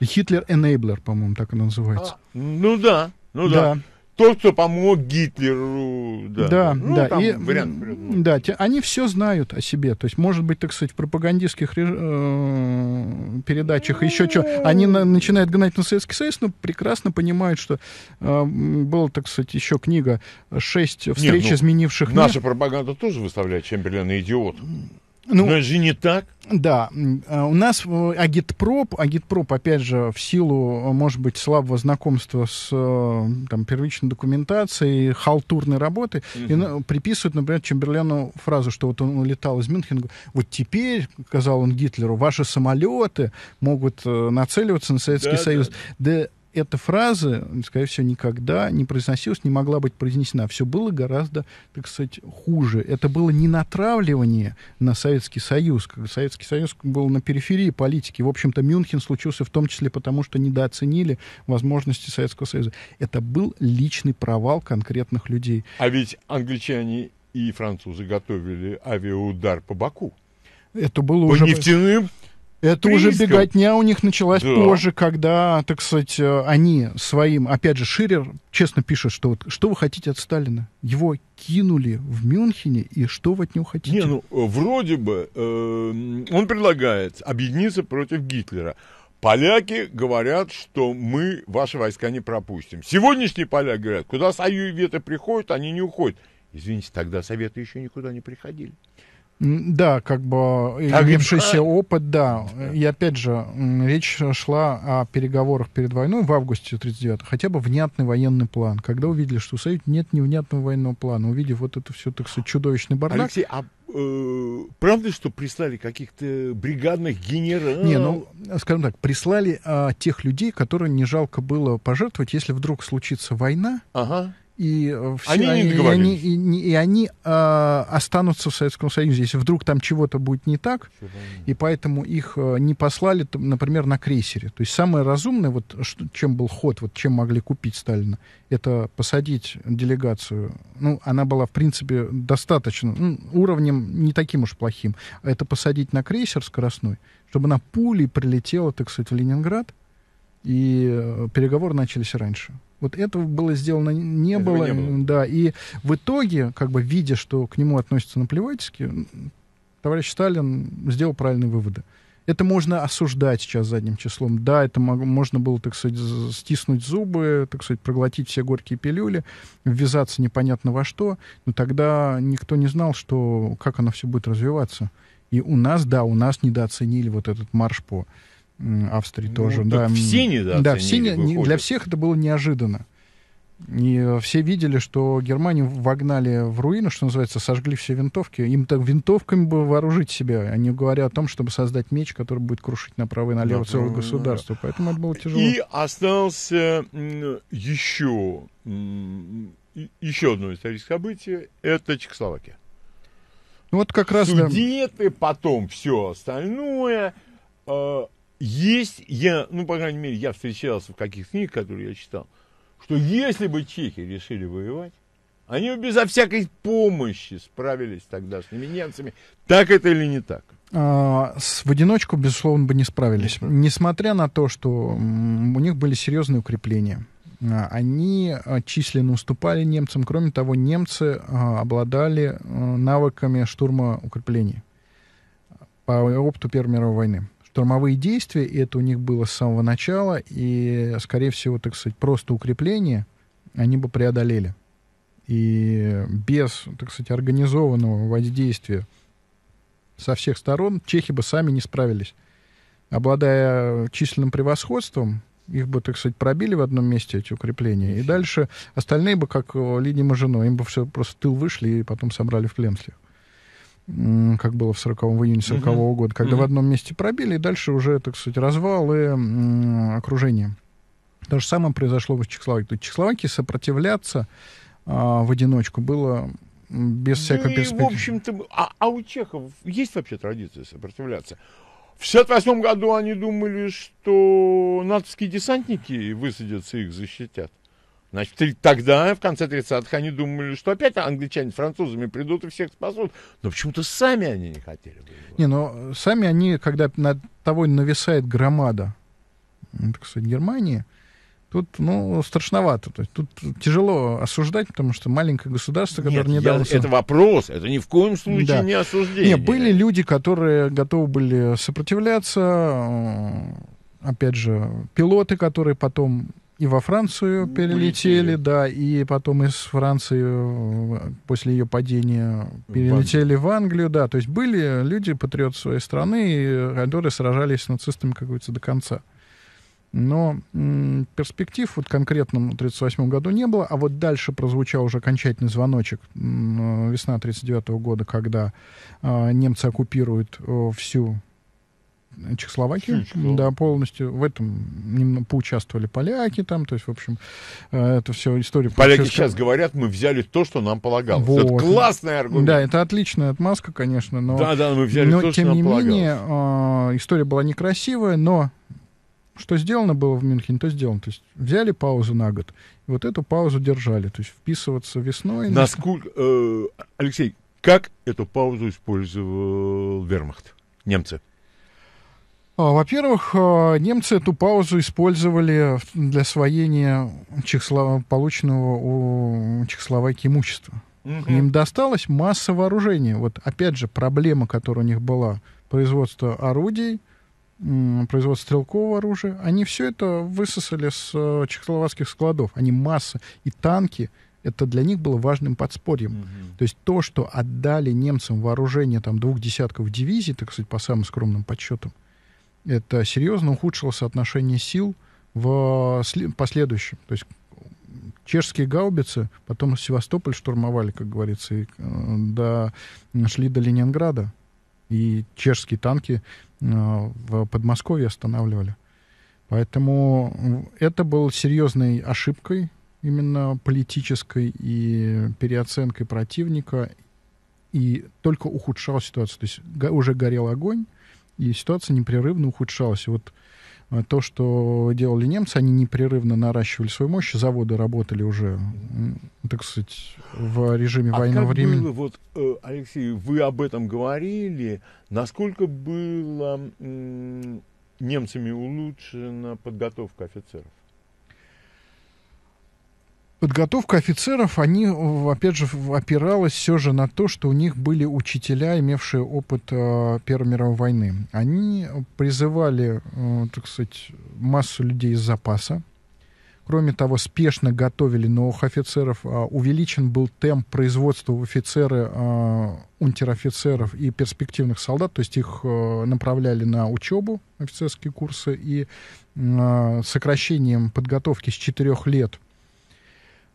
Гитлер-энейблер, по-моему, так и называется. А, ну да, ну да. да тот, кто помог Гитлеру. Да, да. Ну, да. Там и, вариант, да те, они все знают о себе. То есть, может быть, так сказать, в пропагандистских реж... э, передачах еще что. Они на, начинают гнать на Советский Союз, но прекрасно понимают, что э, была, так сказать, еще книга «Шесть встреч Нет, ну, изменивших...» Наша пропаганда тоже выставляет Чемберлена идиотом. Ну, Но же не так. Да, э, у нас э, агитпроп, агитпроп, опять же, в силу, э, может быть, слабого знакомства с там, первичной документацией, халтурной работы, угу. Uh-huh. приписывают, например, Чемберлену фразу, что вот он улетал из Мюнхена, вот теперь, сказал он Гитлеру, ваши самолеты могут нацеливаться на Советский да, Союз. Да. да эта фраза, скорее всего, никогда не произносилась, не могла быть произнесена. Все было гораздо, так сказать, хуже. Это было не натравливание на Советский Союз. Советский Союз был на периферии политики. В общем-то, Мюнхен случился в том числе потому, что недооценили возможности Советского Союза. Это был личный провал конкретных людей. А ведь англичане и французы готовили авиаудар по Баку. Это было по уже... нефтяным это прииском. уже беготня у них началась да. позже, когда, так сказать, э, они своим, опять же, Ширер честно пишет, что вот, что вы хотите от Сталина? Его кинули в Мюнхене, и что вы от него хотите? Не, ну, вроде бы э, он предлагает объединиться против Гитлера. Поляки говорят, что мы ваши войска не пропустим. Сегодняшние поляки говорят, куда союзы приходят, они не уходят. Извините, тогда советы еще никуда не приходили. Да, как бы э, а имевшийся а? опыт, да. И опять же, речь шла о переговорах перед войной в августе 39 хотя бы внятный военный план. Когда увидели, что у Союза нет невнятного военного плана, увидев вот это все, так сказать, чудовищный бардак... Алексей, а э, правда, что прислали каких-то бригадных генералов? Не, ну, скажем так, прислали э, тех людей, которые не жалко было пожертвовать, если вдруг случится война, ага и э, все, они, они, не они, и, и они э, останутся в Советском Союзе, если вдруг там чего-то будет не так, и поэтому их э, не послали, например, на крейсере. То есть самое разумное, вот что, чем был ход, вот чем могли купить Сталина, это посадить делегацию. Ну, она была, в принципе, достаточно, ну, уровнем не таким уж плохим. А это посадить на крейсер скоростной, чтобы она пулей прилетела, так сказать, в Ленинград, и э, переговоры начались раньше. Вот этого было сделано не, этого было, не было. Да, и в итоге, как бы видя, что к нему относятся наплевательски, товарищ Сталин сделал правильные выводы. Это можно осуждать сейчас задним числом. Да, это мог, можно было, так сказать, стиснуть зубы, так сказать, проглотить все горькие пилюли, ввязаться непонятно во что. Но тогда никто не знал, что, как оно все будет развиваться. И у нас, да, у нас недооценили вот этот марш по Австрии ну, тоже. Да. В Сине, да. все не Сине для всех это было неожиданно. И э, все видели, что Германию вогнали в руину, что называется, сожгли все винтовки. Им так винтовками бы вооружить себя, а не говоря о том, чтобы создать меч, который будет крушить направо и налево да, целое да, государство. Да. Поэтому это было тяжело. И остался еще, еще одно историческое событие. Это Чехословакия. Ну, вот как раз... Судеты, да. потом все остальное. Э, есть, я, ну, по крайней мере, я встречался в каких то книгах, которые я читал, что если бы чехи решили воевать, они бы безо всякой помощи справились тогда с немецами. Так это или не так? А, с, в одиночку, безусловно, бы не справились. Несмотря на то, что у них были серьезные укрепления, а, они а, численно уступали немцам. Кроме того, немцы а, обладали навыками штурма укреплений по опыту Первой мировой войны штурмовые действия, и это у них было с самого начала, и, скорее всего, так сказать, просто укрепление они бы преодолели. И без, так сказать, организованного воздействия со всех сторон чехи бы сами не справились. Обладая численным превосходством, их бы, так сказать, пробили в одном месте, эти укрепления, и дальше остальные бы, как Лидия Мажино, им бы все просто тыл вышли и потом собрали в плен всех как было в 40 в июне 40 -го года, когда в одном месте пробили, и дальше уже, так сказать, развал и окружение. То же самое произошло в Чехословакии. В Чехословакии сопротивляться а, в одиночку было без всякой ну перспективы. в общем-то, а, а у чехов есть вообще традиция сопротивляться? В 68 году они думали, что натовские десантники высадятся и их защитят. Значит, тогда, в конце 30-х, они думали, что опять англичане с французами придут и всех спасут. Но почему-то сами они не хотели. Не, но ну, сами они, когда над того нависает громада, ну, так сказать, Германии, тут, ну, страшновато. То есть, тут тяжело осуждать, потому что маленькое государство, которое Нет, недавно... Я, это вопрос, это ни в коем случае да. не осуждение. Нет, были люди, которые готовы были сопротивляться, э, опять же, пилоты, которые потом и во Францию перелетели, Улетели. да, и потом из Франции э, после ее падения перелетели в Англию. да. То есть были люди, патриоты своей страны, и э, которые сражались с нацистами, как говорится, до конца. Но перспектив вот конкретном в 1938 году не было, а вот дальше прозвучал уже окончательный звоночек э, весна 1939 года, когда а, немцы оккупируют всю Чехословакию Чехословакии. да, полностью. В этом поучаствовали поляки там, то есть, в общем, э, это все история... Поляки сейчас говорят, мы взяли то, что нам полагалось. Вот. Это классный аргумент. Да, это отличная отмазка, конечно, но... Да, да, мы взяли но, то, тем что не нам менее, полагалось. Э, история была некрасивая, но что сделано было в Мюнхене, то сделано. То есть взяли паузу на год, и вот эту паузу держали. То есть вписываться весной... Насколько... Э, Алексей, как эту паузу использовал Вермахт, немцы? А, во-первых, а, немцы эту паузу использовали для освоения Чехослов... полученного у Чехословакии имущества. Угу. Им досталась масса вооружения. Вот опять же проблема, которая у них была, производство орудий, производство стрелкового оружия, они все это высосали с э, чехословацких складов. Они масса и танки, это для них было важным подспорьем. Угу. То есть то, что отдали немцам вооружение там, двух десятков дивизий, так сказать, по самым скромным подсчетам, это серьезно ухудшило соотношение сил э, в последующем. То есть чешские гаубицы потом Севастополь штурмовали, как говорится, и э, до, шли до Ленинграда. И чешские танки э, в Подмосковье останавливали. Поэтому это был серьезной ошибкой именно политической и переоценкой противника. И только ухудшала ситуацию. То есть уже горел огонь, и ситуация непрерывно ухудшалась. И вот а, то, что делали немцы, они непрерывно наращивали свою мощь, заводы работали уже, так сказать, в режиме а военного как времени. Было, вот, э, Алексей, вы об этом говорили, насколько было немцами улучшена подготовка офицеров? Подготовка офицеров, они, опять же, опиралась все же на то, что у них были учителя, имевшие опыт э, Первой мировой войны. Они призывали, э, так сказать, массу людей из запаса. Кроме того, спешно готовили новых офицеров. Э, увеличен был темп производства в офицеры, э, унтер-офицеров и перспективных солдат. То есть их э, направляли на учебу, офицерские курсы. И э, сокращением подготовки с четырех лет –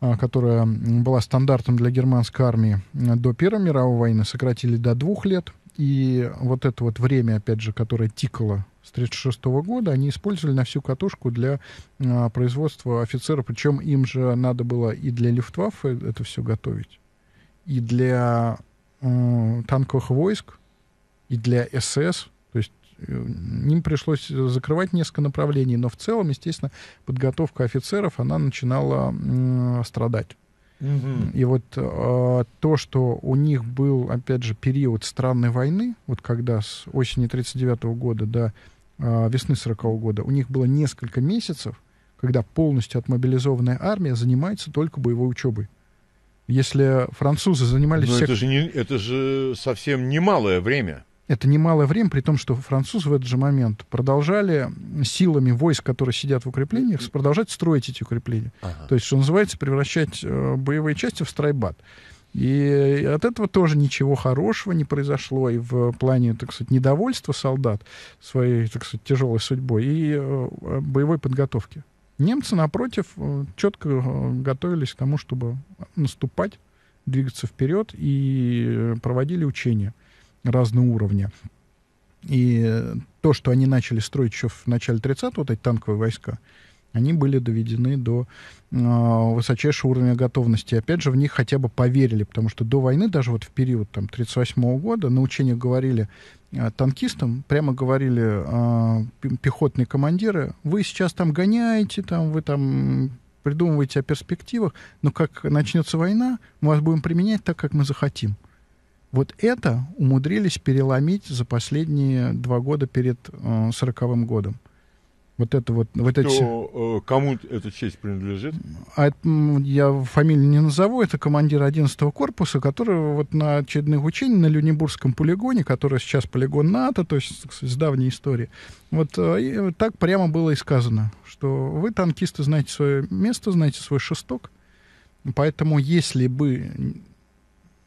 а, которая была стандартом для германской армии э, до Первой мировой войны, сократили до двух лет. И вот это вот время, опять же, которое тикало с 1936 года, они использовали на всю катушку для а, производства офицеров Причем им же надо было и для Люфтваффе это все готовить, и для э, танковых войск, и для СС, Э, им пришлось закрывать несколько направлений, но в целом, естественно, подготовка офицеров, она начинала страдать. И вот э, то, что у них был, опять же, период странной войны, вот когда с осени 39 -го года до э, весны 40 -го года, у них было несколько месяцев, когда полностью отмобилизованная армия занимается только боевой учебой. Если французы занимались... Но всех... это, же не, это же совсем немалое время это немалое время, при том, что французы в этот же момент продолжали силами войск, которые сидят в укреплениях, продолжать строить эти укрепления. Ага. То есть, что называется, превращать э, боевые части в стройбат. И от этого тоже ничего хорошего не произошло и в плане, так сказать, недовольства солдат своей, так сказать, тяжелой судьбой и э, боевой подготовки. Немцы, напротив, э, четко готовились к тому, чтобы наступать, двигаться вперед и проводили учения разного уровня. И то, что они начали строить еще в начале 30-го, вот эти танковые войска, они были доведены до э, высочайшего уровня готовности. И опять же, в них хотя бы поверили, потому что до войны, даже вот в период там, 38 года, на учениях говорили э, танкистам, прямо говорили э, пехотные командиры, вы сейчас там гоняете, там, вы там придумываете о перспективах, но как начнется война, мы вас будем применять так, как мы захотим. Вот это умудрились переломить за последние два года перед э, сороковым э, годом. Вот это вот, вот Кто, эти... Э, кому эта честь принадлежит? А это, я фамилию не назову. Это командир 11-го корпуса, который вот на очередных учениях на Люнебургском полигоне, который сейчас полигон НАТО, то есть с давней истории. Вот э, так прямо было и сказано, что вы, танкисты, знаете свое место, знаете свой шесток. Поэтому если бы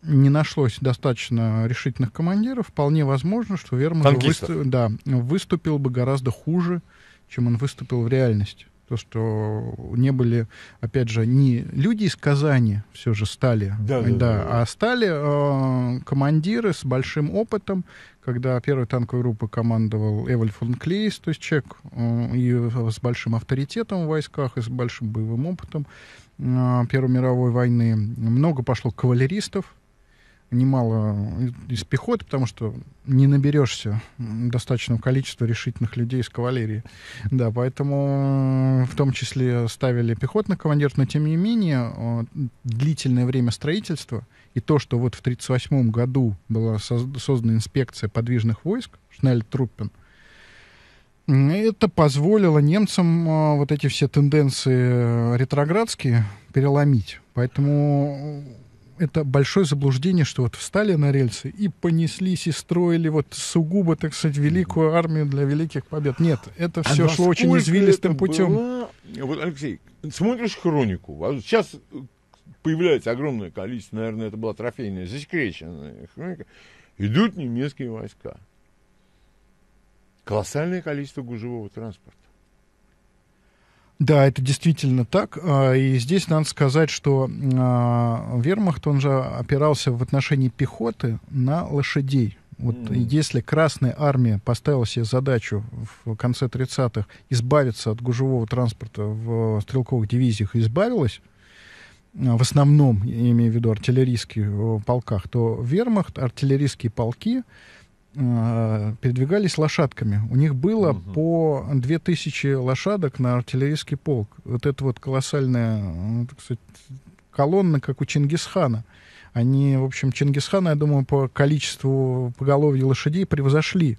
не нашлось достаточно решительных командиров, вполне возможно, что Вермахт выступ, да, выступил бы гораздо хуже, чем он выступил в реальности. То, что не были, опять же, не люди из Казани все же стали, да, да, да, да. а стали э, командиры с большим опытом, когда первой танковой группы командовал Эваль фон Клейс, то есть человек э, и с большим авторитетом в войсках и с большим боевым опытом э, Первой мировой войны. Много пошло кавалеристов, немало из пехоты, потому что не наберешься достаточного количества решительных людей из кавалерии. Да, поэтому э, в том числе ставили пехотных командиров, но тем не менее э, длительное время строительства и то, что вот в 1938 году была создана инспекция подвижных войск, Шнель-Труппен, это позволило немцам э, вот эти все тенденции ретроградские переломить. Поэтому это большое заблуждение, что вот встали на рельсы и понеслись, и строили вот сугубо, так сказать, великую армию для великих побед. Нет, это все а шло очень извилистым путем. Было... Вот, Алексей, смотришь хронику, а сейчас появляется огромное количество, наверное, это была трофейная, засекреченная хроника, идут немецкие войска. Колоссальное количество гужевого транспорта. Да, это действительно так. А, и здесь надо сказать, что а, вермахт, он же опирался в отношении пехоты на лошадей. Вот mm. если Красная Армия поставила себе задачу в конце 30-х избавиться от гужевого транспорта в стрелковых дивизиях избавилась, а, в основном, я имею в виду артиллерийские полках, то вермахт, артиллерийские полки Э, передвигались лошадками. У них было угу. по 2000 лошадок на артиллерийский полк. Вот это вот колоссальная, ну, так сказать, колонна, как у Чингисхана. Они, в общем, Чингисхана, я думаю, по количеству поголовья лошадей превзошли.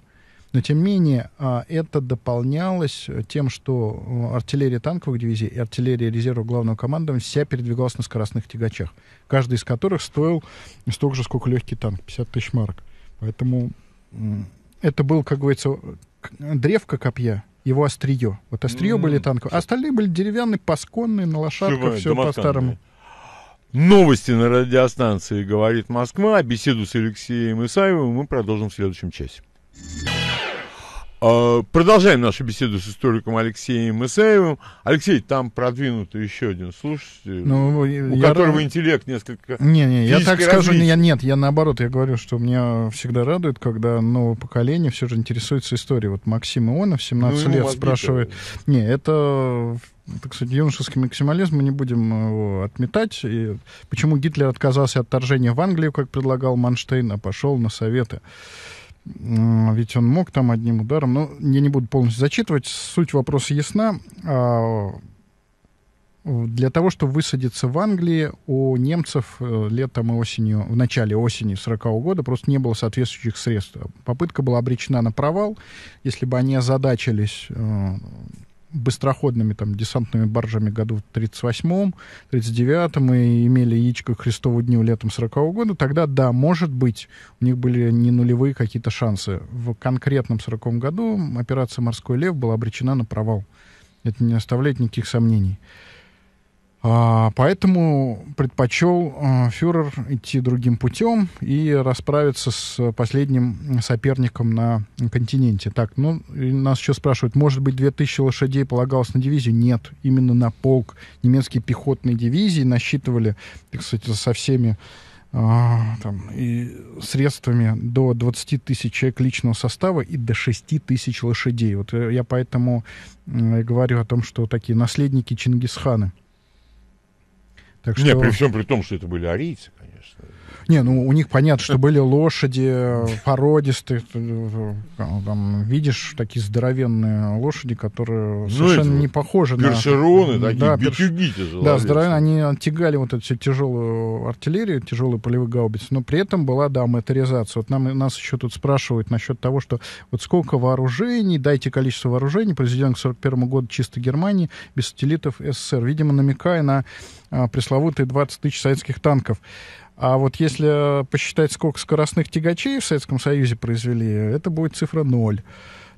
Но, тем не менее, а, это дополнялось тем, что артиллерия танковых дивизий и артиллерия резерва главного командования вся передвигалась на скоростных тягачах, каждый из которых стоил столько же, сколько легкий танк, 50 тысяч марок. Поэтому это был, как говорится, древко копья, его острие. Вот острие mm-hmm. были танковые, а остальные были деревянные, пасконные, на лошадках, все по-старому. Новости на радиостанции «Говорит Москва». Беседу с Алексеем Исаевым мы продолжим в следующем часе. А, продолжаем нашу беседу с историком Алексеем Исаевым. Алексей, там продвинутый еще один слушатель, ну, у которого рад... интеллект несколько... Не, не, я так скажу, я, нет, я наоборот, я говорю, что меня всегда радует, когда новое поколение все же интересуется историей. Вот Максим Ионов, 17 ну, лет, спрашивает... Не, это так сказать, юношеский максимализм, мы не будем его отметать. И почему Гитлер отказался от вторжения в Англию, как предлагал Манштейн, а пошел на Советы? ведь он мог там одним ударом, но я не буду полностью зачитывать, суть вопроса ясна. А, для того, чтобы высадиться в Англии, у немцев э, летом и осенью, в начале осени 40 -го года просто не было соответствующих средств. Попытка была обречена на провал. Если бы они озадачились э, быстроходными там, десантными баржами году в 38-м, 39-м и имели яичко к Христову дню летом 40 года, тогда, да, может быть, у них были не нулевые какие-то шансы. В конкретном 40 году операция «Морской лев» была обречена на провал. Это не оставляет никаких сомнений. А, поэтому предпочел а, фюрер идти другим путем и расправиться с последним соперником на континенте. Так, ну, нас еще спрашивают, может быть, 2000 лошадей полагалось на дивизию? Нет, именно на полк. Немецкие пехотные дивизии насчитывали, кстати, со всеми а, там, и средствами до 20 тысяч человек личного состава и до 6 тысяч лошадей. Вот э, я поэтому говорю о том, что такие наследники Чингисхана – так что... Не, при всем при том, что это были арийцы. Не, ну у них понятно, что э. были лошади породистые. Э, э, а, там видишь такие здоровенные лошади, которые ну, совершенно не похожи на... Першероны такие, битюгите Да, здоровенные. Они оттягали вот эту тяжелую артиллерию, тяжелые полевые гаубицы, но при этом была, да, моторизация. Вот нам, нас еще тут спрашивают насчет того, что вот сколько вооружений, дайте количество вооружений, произведено к 1941 году чисто Германии, без сателлитов СССР. Видимо, намекая на а, пресловутые 20 тысяч советских танков. А вот если посчитать, сколько скоростных тягачей в Советском Союзе произвели, это будет цифра 0.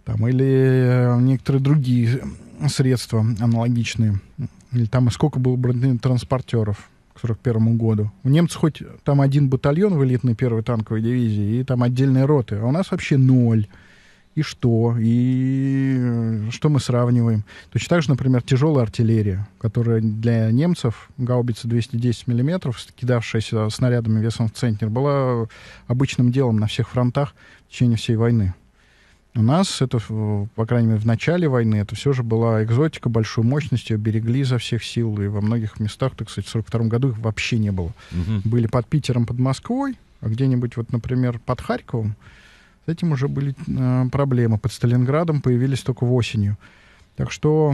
Там, или э, некоторые другие средства аналогичные. Или там а сколько было бронетранспортеров к 41 году. У немцев хоть там один батальон в элитной первой танковой дивизии, и там отдельные роты, а у нас вообще ноль и что, и э, что мы сравниваем. Точно так же, например, тяжелая артиллерия, которая для немцев, гаубица 210 мм, кидавшаяся снарядами весом в центнер, была обычным делом на всех фронтах в течение всей войны. У нас это, по крайней мере, в начале войны, это все же была экзотика большой мощности, ее берегли изо всех сил, и во многих местах, так сказать, в 42 году их вообще не было. Угу. Были под Питером, под Москвой, а где-нибудь, вот, например, под Харьковом, с этим уже были э, проблемы. Под Сталинградом появились только в осенью. Так что,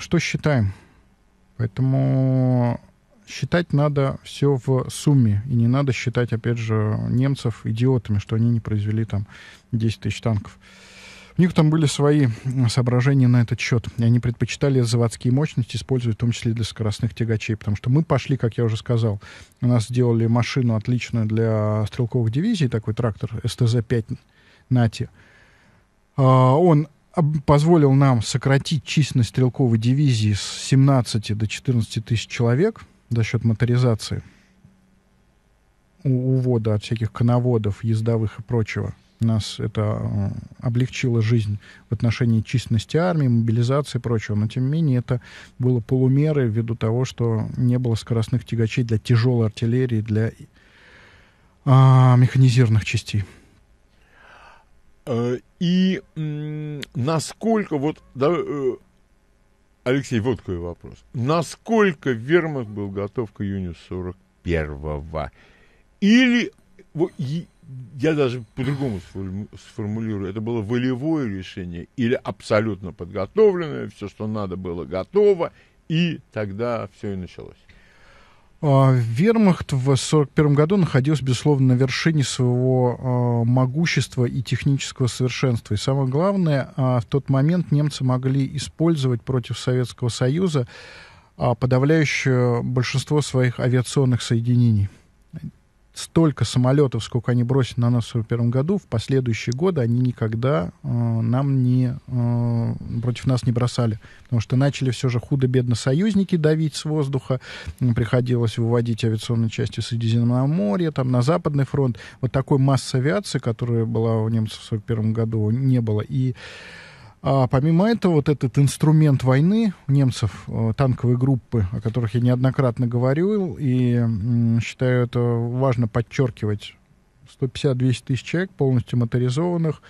что считаем? Поэтому считать надо все в сумме. И не надо считать, опять же, немцев идиотами, что они не произвели там 10 тысяч танков. У них там были свои соображения на этот счет. И они предпочитали заводские мощности использовать, в том числе для скоростных тягачей, потому что мы пошли, как я уже сказал, у нас сделали машину отличную для стрелковых дивизий, такой трактор СТЗ-5 НАТИ. А, он позволил нам сократить численность стрелковой дивизии с 17 до 14 тысяч человек за счет моторизации, увода от всяких коноводов, ездовых и прочего – нас это э, облегчило жизнь в отношении численности армии, мобилизации и прочего. Но, тем не менее, это было полумеры ввиду того, что не было скоростных тягачей для тяжелой артиллерии, для а, механизированных частей. Э, и насколько, вот, да, э, Алексей, вот такой вопрос. Насколько Вермахт был готов к июню 41-го? Или я даже по-другому сформулирую, это было волевое решение или абсолютно подготовленное, все, что надо было, готово, и тогда все и началось. А, вермахт в 1941 году находился, безусловно, на вершине своего а, могущества и технического совершенства. И самое главное, а, в тот момент немцы могли использовать против Советского Союза подавляющее большинство своих авиационных соединений столько самолетов, сколько они бросили на нас в 1941 году, в последующие годы они никогда э, нам не, э, против нас не бросали. Потому что начали все же худо-бедно союзники давить с воздуха, приходилось выводить авиационные части Средиземного моря, там на Западный фронт. Вот такой массы авиации, которая была у немцев в 1941 году, не было. И а помимо этого, вот этот инструмент войны немцев, э, танковые группы, о которых я неоднократно говорил, и считаю это важно подчеркивать, 150-200 тысяч человек полностью моторизованных,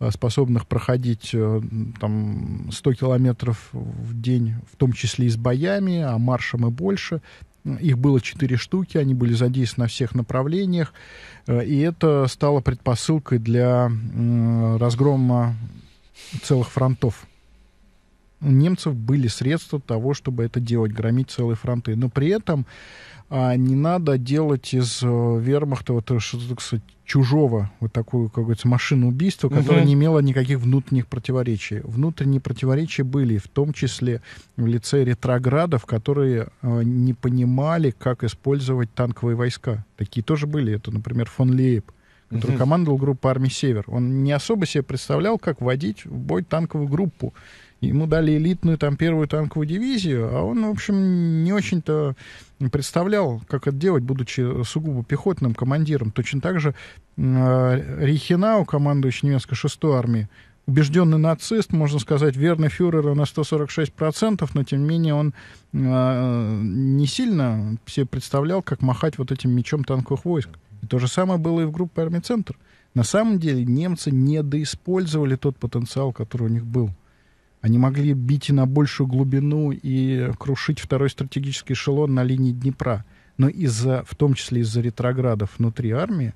э, способных проходить э, там, 100 километров в день, в том числе и с боями, а маршем и больше. Их было четыре штуки, они были задействованы на всех направлениях, и это стало предпосылкой для разгрома целых фронтов. У немцев были средства того, чтобы это делать, громить целые фронты. Но при этом а, не надо делать из э, вермахта вот, что, э, сказать, чужого вот такую, как говорится, машину убийства, ну которая угу. не имела никаких внутренних противоречий. Внутренние противоречия были, в том числе в лице ретроградов, которые э, не понимали, как использовать танковые войска. Такие тоже были. Это, например, фон Лейб. Угу который mm-hmm. командовал группой армии «Север». Он не особо себе представлял, как водить в бой танковую группу. Ему дали элитную там первую танковую дивизию, а он, в общем, не очень-то представлял, как это делать, будучи сугубо пехотным командиром. Точно так же э, Рихенау, командующий немецкой шестой армией, убежденный нацист, можно сказать, верный фюреру на 146%, но тем не менее он э, не сильно себе представлял, как махать вот этим мечом танковых войск. И то же самое было и в группе «Армий Центр». На самом деле немцы недоиспользовали тот потенциал, который у них был. Они могли бить и на большую глубину и крушить второй стратегический эшелон на линии Днепра. Но из-за, в том числе из-за ретроградов внутри армии,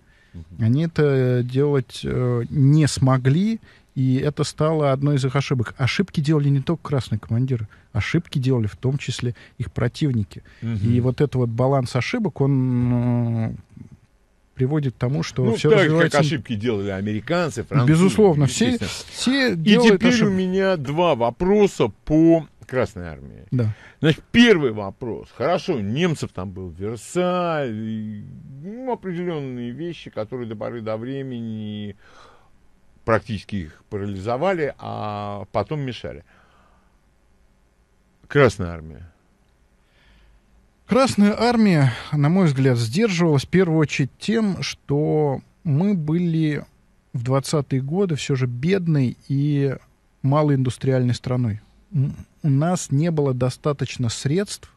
они это делать э, не смогли, и это стало одной из их ошибок. Ошибки делали не только красный командир ошибки делали в том числе их противники. Угу. И вот этот вот баланс ошибок, он э, приводит к тому, что ну, все так развивается... как ошибки делали американцы, французы. Безусловно, все, все И теперь ошибки. у меня два вопроса по Красной Армии. Да. Значит, первый вопрос. Хорошо, немцев там был Версаль, ну, определенные вещи, которые до поры до времени практически их парализовали, а потом мешали. Красная Армия Красная армия, на мой взгляд, сдерживалась в первую очередь тем, что мы были в 20-е годы все же бедной и малоиндустриальной страной. У нас не было достаточно средств,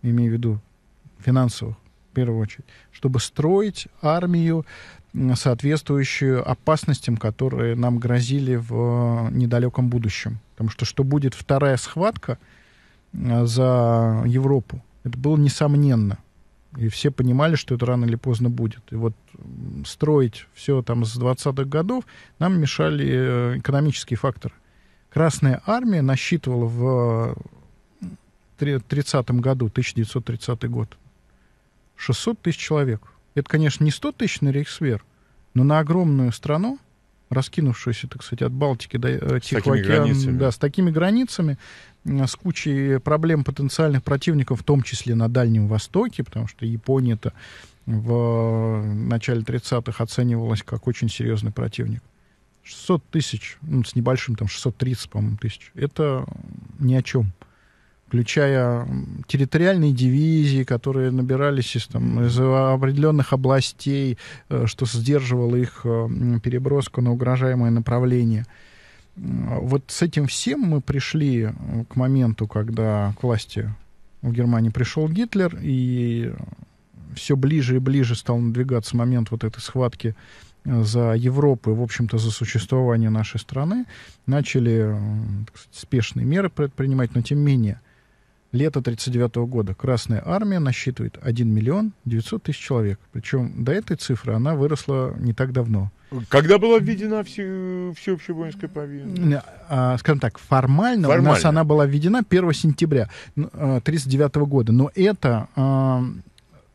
имею в виду финансовых, в первую очередь, чтобы строить армию, соответствующую опасностям, которые нам грозили в э, недалеком будущем. Потому что что будет вторая схватка э, за Европу, это было несомненно. И все понимали, что это рано или поздно будет. И вот строить все там с 20-х годов нам мешали э, экономические факторы. Красная армия насчитывала в 30 году, 1930 год, 600 тысяч человек. Это, конечно, не 100 тысяч на рейхсвер, но на огромную страну, раскинувшуюся, так сказать, от Балтики до э, Тихого океана, да, с такими границами, Э, с кучей проблем потенциальных противников, в том числе на Дальнем Востоке, потому что Япония-то в э, начале 30-х оценивалась как очень серьезный противник. 600 тысяч, ну, с небольшим, там, 630, по-моему, тысяч. Это ни о чем. Включая территориальные дивизии, которые набирались из, там, из определенных областей, э, что сдерживало их переброску на угрожаемое направление – вот с этим всем мы пришли э, к моменту, когда к власти в Германии пришел Гитлер, и все ближе и ближе стал надвигаться момент вот этой схватки э, за Европу и, в общем-то, за существование нашей страны. Начали э, сказать, спешные меры предпринимать, но тем не менее лета 1939 года Красная Армия насчитывает 1 миллион 900 тысяч человек. Причем до этой цифры она выросла не так давно. Когда была введена все, всеобщая воинская повинность? А, скажем так, формально, формально у нас она была введена 1 сентября 1939 а, года. Но это а,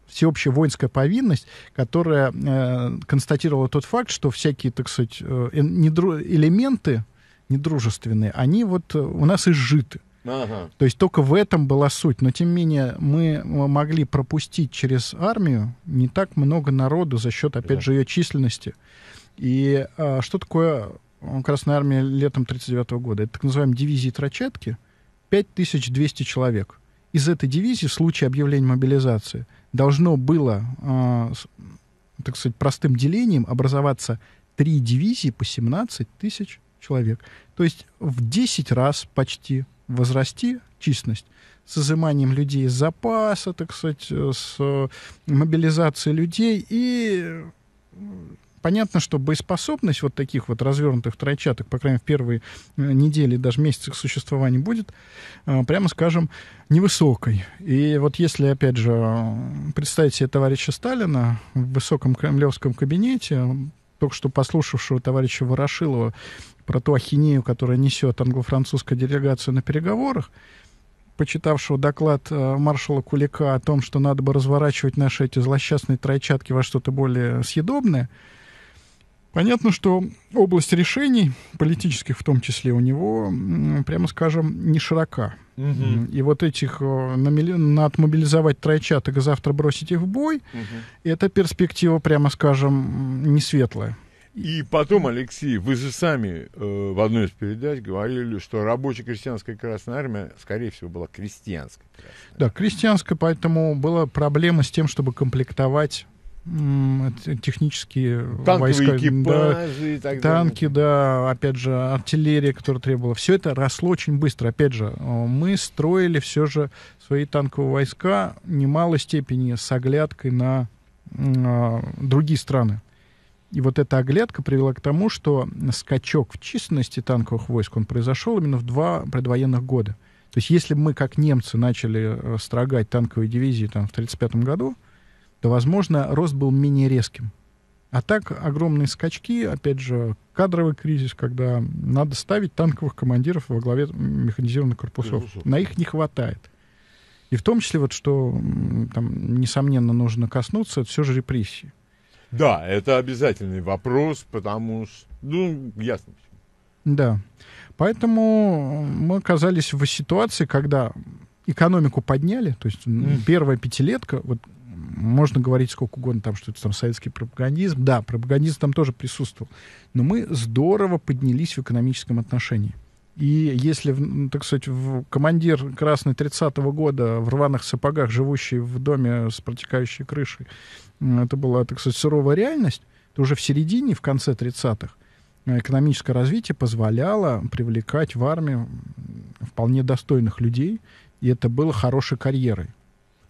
всеобщая воинская повинность, которая э, констатировала тот факт, что всякие, так сказать, э, элементы недружественные, они вот э, у нас изжиты. То есть только в этом была суть. Но тем не менее мы могли пропустить через армию не так много народу за счет, опять да. же, ее численности. И а, что такое э, Красная Армия летом 1939 года? Это так называемые дивизии Трочетки, 5200 человек. Из этой дивизии в случае объявления мобилизации должно было, а, так сказать, простым делением образоваться три дивизии по 17 тысяч человек. То есть в 10 раз почти возрасти численность, с изыманием людей из запаса, так сказать, э, с э, мобилизацией людей. И понятно, что боеспособность вот таких вот развернутых тройчаток, по крайней мере, в первые э, недели, даже месяцы их существования будет, прямо скажем, невысокой. И вот если, опять же, представить себе товарища Сталина в высоком кремлевском кабинете, только что послушавшего товарища Ворошилова про ту ахинею, которая несет англо-французская делегация на переговорах, почитавшего доклад э, маршала Кулика о том, что надо бы разворачивать наши эти злосчастные тройчатки во что-то более съедобное, Понятно, что область решений, политических в том числе, у него, прямо скажем, не широка. Угу. И вот этих э, на отмобилизовать тройчаток и завтра бросить их в бой, угу. это перспектива, прямо скажем, не светлая. И потом, Алексей, вы же сами э, в одной из передач говорили, что рабочая крестьянская Красная Армия, скорее всего, была крестьянская. Да, крестьянская, поэтому была проблема с тем, чтобы комплектовать Э, технические Танковые войска, экипажи, да, так танки, далее. да, опять же, артиллерия, которая требовала. Все это росло очень быстро. Опять же, мы строили все же свои танковые войска в немалой степени с оглядкой на, на другие страны. И вот эта оглядка привела к тому, что скачок в численности танковых войск, он произошел именно в два предвоенных года. То есть если бы мы, как немцы, начали э, строгать танковые дивизии там, в 1935 году, то, возможно, рост был менее резким. А так огромные скачки, опять же, кадровый кризис, когда надо ставить танковых командиров во главе механизированных корпусов. На их не хватает. И в том числе, вот что, там, несомненно, нужно коснуться, это все же репрессии. Да, это обязательный вопрос, потому что, ну, ясно. Да. Поэтому мы оказались в ситуации, когда экономику подняли, то есть первая пятилетка, вот можно говорить сколько угодно, там, что это там советский пропагандизм. Да, пропагандизм там тоже присутствовал. Но мы здорово поднялись в экономическом отношении. И если, так сказать, в командир Красной 30-го года в рваных сапогах, живущий в доме с протекающей крышей, это была, так сказать, суровая реальность, то уже в середине, в конце 30-х э, экономическое развитие позволяло привлекать в армию вполне достойных людей, и это было хорошей карьерой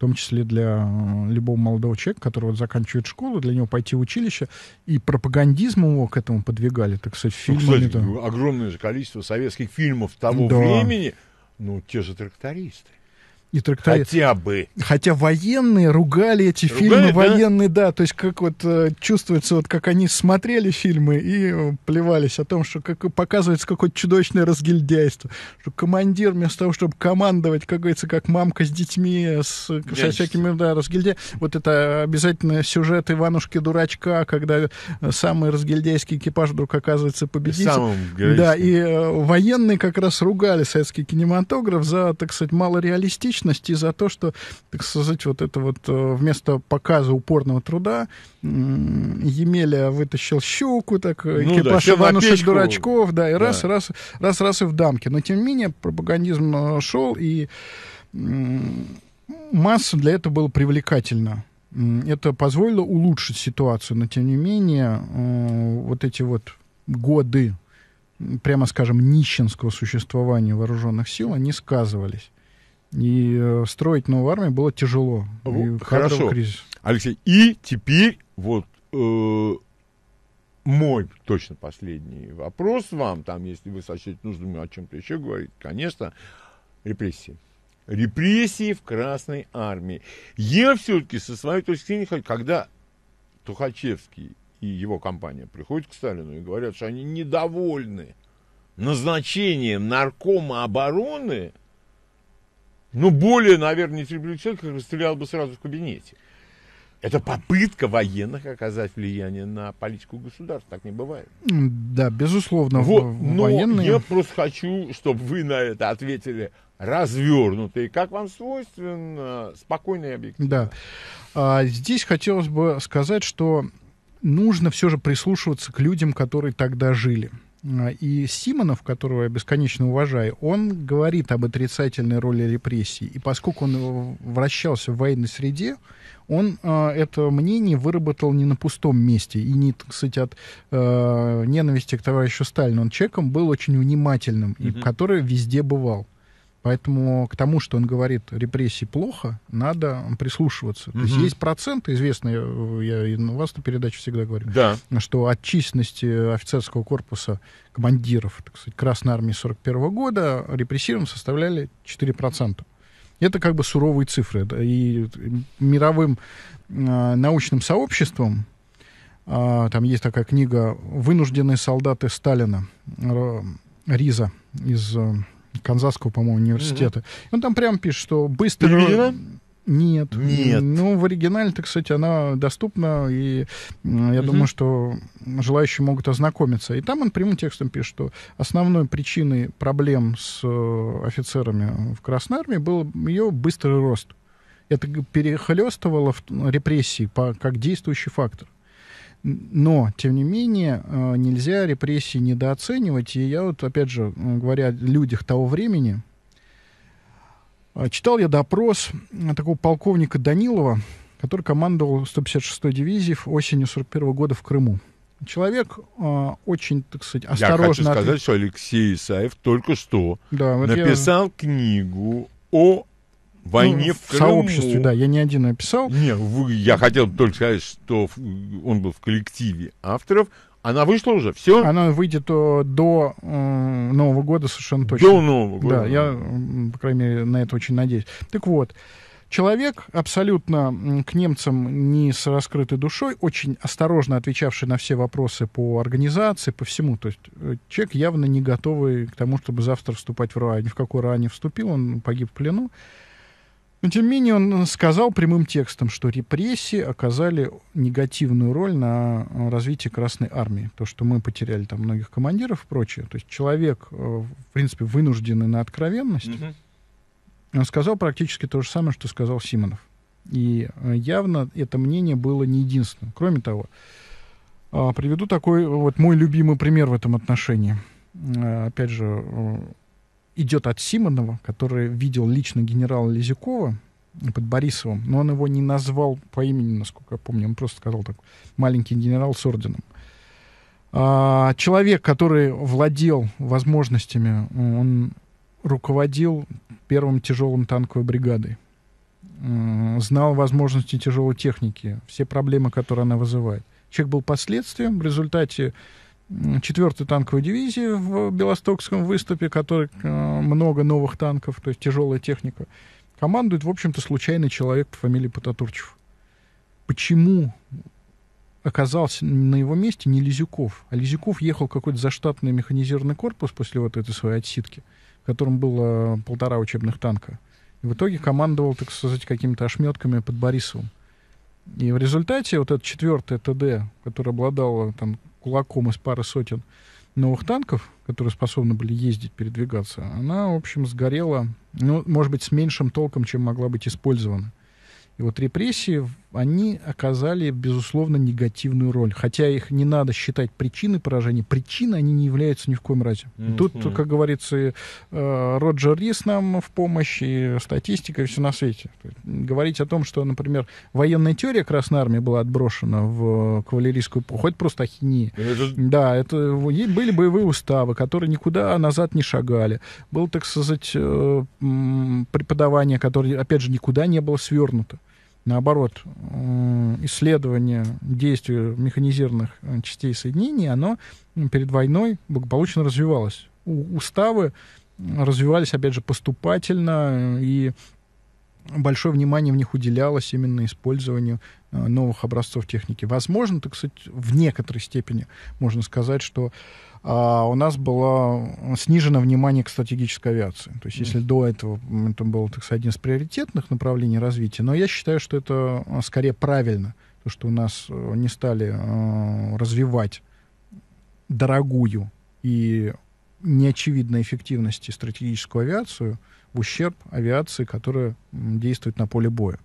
в том числе для э, любого молодого человека, который вот заканчивает школу, для него пойти в училище, и пропагандизм его к этому подвигали, так сказать, фильмы, Ну, кстати, огромное же количество советских фильмов того да. времени, ну, те же трактористы и трактовали. Хотя бы. Хотя военные ругали эти ругали, фильмы, военные, да? то есть как вот э, чувствуется, вот как они смотрели фильмы и э, плевались о том, что как показывается какое-то чудовищное разгильдяйство, что командир вместо того, чтобы командовать, как говорится, как мамка с детьми, э, с, со всякими, да, разгильдя. Вот это обязательно сюжет Иванушки-дурачка, когда самый разгильдяйский экипаж вдруг оказывается победителем. Самым да, и военные как раз ругали советский кинематограф за, так сказать, малореалистичность личность и за то, что, так сказать, вот это вот э, вместо показа упорного труда Емеля вытащил щуку, так, э, ну, экипаж да, Иванушек дурачков, да, и да. раз, раз, раз, раз и в дамке. Но, тем не менее, пропагандизм э, шел, и масса для этого было привлекательно. Это позволило улучшить ситуацию, но, тем не менее, вот эти вот годы прямо скажем, нищенского существования вооруженных сил, они сказывались. И э, строить новую армию было тяжело. Ну, хорошо. Кризис. Алексей, и теперь вот э, мой точно последний вопрос вам, там, если вы сочтете нужным о чем-то еще говорить, конечно, репрессии. Репрессии в Красной Армии. Я все-таки со своей точки зрения, когда Тухачевский и его компания приходят к Сталину и говорят, что они недовольны назначением наркома обороны – ну, более, наверное, нетерпеливый человек расстрелял бы сразу в кабинете. Это попытка военных оказать влияние на политику государства. Так не бывает. Да, безусловно. Вот, но военные... я просто хочу, чтобы вы на это ответили развернуто как вам свойственно, спокойно и объективно. Да. А, здесь хотелось бы сказать, что нужно все же прислушиваться к людям, которые тогда жили. А, и Симонов, которого я бесконечно уважаю, он говорит об отрицательной роли репрессий. И поскольку он вращался в военной среде, он э, это мнение выработал не на пустом месте. И не, кстати, от э, ненависти к товарищу Сталину. Он человеком был очень внимательным, mm-hmm. и который везде бывал. Поэтому к тому, что он говорит, репрессии плохо, надо прислушиваться. Угу. То есть есть проценты известные, я и на вас на передаче всегда говорю, да. что от численности э, офицерского корпуса командиров так сказать, Красной Армии 41 года репрессированных составляли 4%. Это как бы суровые цифры. И мировым э, научным сообществом, э, там есть такая книга «Вынужденные солдаты Сталина» Риза из э, Канзасского, по-моему, университета. mm Он там прямо пишет, что быстро... Нет. Нет. Ну, в оригинале-то, кстати, она доступна, и я угу. думаю, что желающие могут ознакомиться. И там он прямым текстом пишет, что основной причиной проблем с э, офицерами в Красной Армии был ее быстрый рост. Это перехлестывало в репрессии по, как действующий фактор. Но, тем не менее, э, нельзя репрессии недооценивать. И я вот, опять же, говоря о людях того времени, э, читал я допрос э, такого полковника Данилова, который командовал 156-й дивизией осенью 41 года в Крыму. Человек э, очень, так сказать, осторожно... Я хочу сказать, ответ... что Алексей Исаев только что да, вот написал я... книгу о войне ну, в, в Крыму. сообществе, да, я не один написал. Не, вы, я хотел только сказать, что он был в коллективе авторов. Она вышла уже, все? Она выйдет о, э, до э, Нового года совершенно точно. До Нового года. Да, я, по крайней мере, на это очень надеюсь. Так вот, человек, абсолютно к немцам не с раскрытой душой, очень осторожно отвечавший на все вопросы по организации, по всему. То есть э, человек явно не готовый к тому, чтобы завтра вступать в РА. Ни в какой РА не вступил, он погиб в плену. Но тем не менее он э, сказал прямым текстом, что репрессии оказали негативную роль на э, развитии Красной Армии. То, что мы потеряли там многих командиров и прочее. То есть человек, э, в принципе, вынужденный на откровенность. Угу. Он сказал практически то же самое, что сказал Симонов. И явно это мнение было не единственным. Кроме того, приведу такой вот мой любимый пример в этом отношении. Опять же, идет от Симонова, который видел лично генерала Лизюкова под Борисовым, но он его не назвал по имени, насколько я помню, он просто сказал так, маленький генерал с орденом. А, человек, который владел возможностями, он руководил первым тяжелым танковой бригадой, а, знал возможности тяжелой техники, все проблемы, которые она вызывает. Человек был последствием в результате 4-ю танковую дивизию в Белостокском выступе, который э, много новых танков, то есть тяжелая техника. Командует, в общем-то, случайный человек по фамилии Потатурчев. Почему оказался на его месте не Лизюков, а Лизюков ехал какой-то заштатный механизированный корпус после вот этой своей отсидки, в котором было полтора учебных танка. И в итоге командовал, так сказать, какими-то ошметками под Борисовым. И в результате вот этот четвертый ТД, который обладал э, там кулаком из пары сотен новых танков, которые способны были ездить, передвигаться, она, в общем, сгорела, ну, может быть, с меньшим толком, чем могла быть использована. И вот репрессии они оказали, безусловно, негативную роль. Хотя их не надо считать причиной поражения. Причины они не являются ни в коем разе. Mm-hmm. Тут, как говорится, э, Роджер Рис нам в помощь, и статистика, и все на свете. Говорить о том, что, например, военная теория Красной Армии была отброшена в кавалерийскую хоть просто ахинея. Ну, это... Да, это были боевые уставы, которые никуда назад не шагали. Было, так сказать, э, преподавание, которое, опять же, никуда не было свернуто наоборот, исследование действия механизированных э, частей соединений, оно перед войной благополучно развивалось. Уставы развивались, опять же, поступательно, э, и большое внимание в них уделялось именно использованию Э, новых образцов техники. Возможно, так сказать, в некоторой степени можно сказать, что а, у нас было снижено внимание к стратегической авиации. То есть, mm. если до этого это был, так сказать, один из приоритетных направлений развития, но я считаю, что это а, скорее правильно, то, что у нас э, не стали э, развивать дорогую и неочевидной эффективности стратегическую авиацию в ущерб авиации, которая действует на поле боя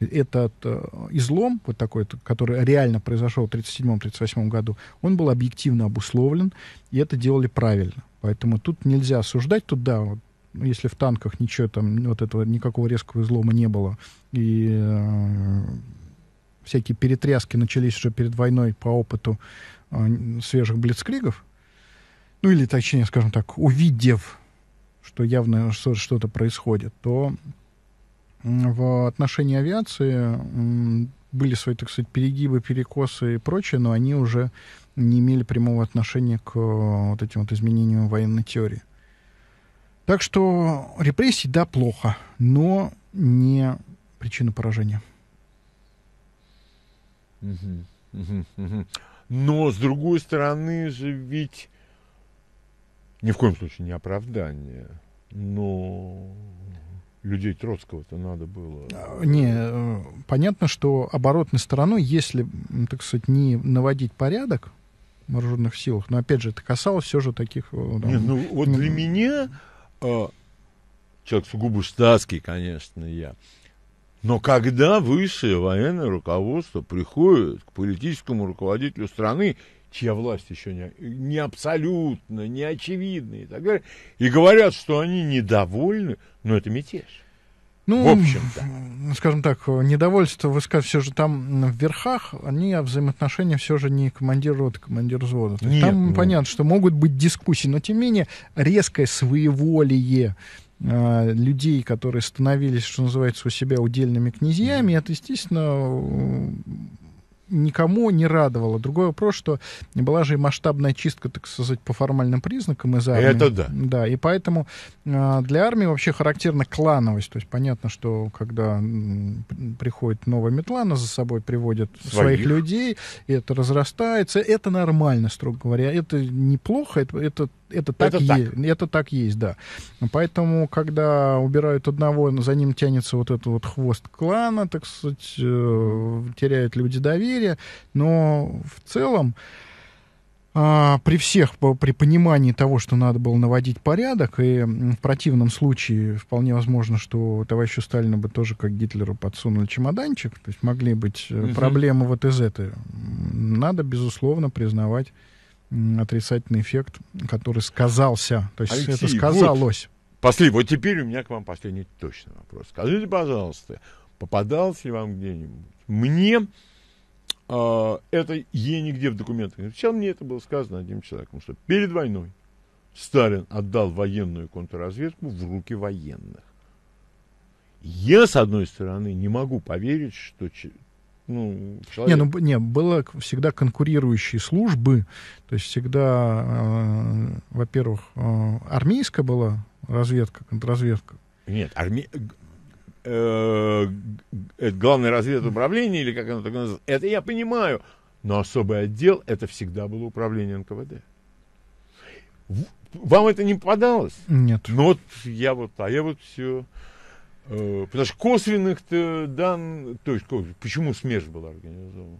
этот э, излом, вот такой, который реально произошел в 1937-1938 году, он был объективно обусловлен, и это делали правильно. Поэтому тут нельзя осуждать, тут, да, вот, ну, если в танках ничего там, вот этого, никакого резкого излома не было, и э, всякие перетряски начались уже перед войной по опыту э, свежих блицкригов, ну или точнее, скажем так, увидев, что явно что-то происходит, то в отношении авиации были свои, так сказать, перегибы, перекосы и прочее, но они уже не имели прямого отношения к э, вот этим вот изменениям военной теории. Так что репрессии, да, плохо, но не причина поражения. Но, с другой стороны же, ведь ни в коем случае не оправдание, но людей Троцкого-то надо было? А, не, э, понятно, что оборотной стороной, если, так сказать, не наводить порядок в вооруженных силах, но опять же, это касалось все же таких... Э, там, Нет, ну вот для меня, э, человек сугубо штатский, конечно, я, но когда высшее военное руководство приходит к политическому руководителю страны чья власть еще не, не абсолютно, не очевидна и так далее. И говорят, что они недовольны, но это мятеж. Ну, в общем-то. скажем так, недовольство высказывать все же там в верхах, они о взаимоотношениях все же не командир рота, командир а взвода. Нет, там ну... понятно, что могут быть дискуссии, но тем не менее резкое своеволие а, людей, которые становились, что называется, у себя удельными князьями, это, естественно, никому не радовало. Другой вопрос, что была же и масштабная чистка, так сказать, по формальным признакам из армии. Это да. Да, и поэтому э, для армии вообще характерна клановость. То есть понятно, что когда приходит новая метла, она за собой приводит своих, своих людей, и это разрастается. Это нормально, строго говоря. Это неплохо, это, это это так, это, так. Есть, это так есть, да. Поэтому, когда убирают одного, за ним тянется вот этот вот хвост клана, так сказать, э, теряют люди доверие. Но в целом, а, при всех, при понимании того, что надо было наводить порядок, и в противном случае вполне возможно, что товарищу Сталину бы тоже, как Гитлеру, подсунули чемоданчик, то есть могли быть э, проблемы вот из этой. Надо, безусловно, признавать отрицательный эффект, который сказался. То есть Алексей, это сказалось. Вот, после, вот теперь у меня к вам последний точный вопрос. Скажите, пожалуйста, попадался ли вам где-нибудь? Мне э, это е нигде в документах. Сначала мне это было сказано одним человеком, что перед войной Сталин отдал военную контрразведку в руки военных. Я, с одной стороны, не могу поверить, что ну, ну, человек. Не, ну, не, было всегда конкурирующие службы, то есть всегда, э, во-первых, э, армейская была разведка, контрразведка. Нет, арми... э, главное разведуправление, или как оно так называется, это я понимаю, но особый отдел, это всегда было управление НКВД. Вам это не попадалось? Нет. Ну вот я вот, а я вот все... Э, потому что косвенных-то дан... То есть, почему смерть была организована?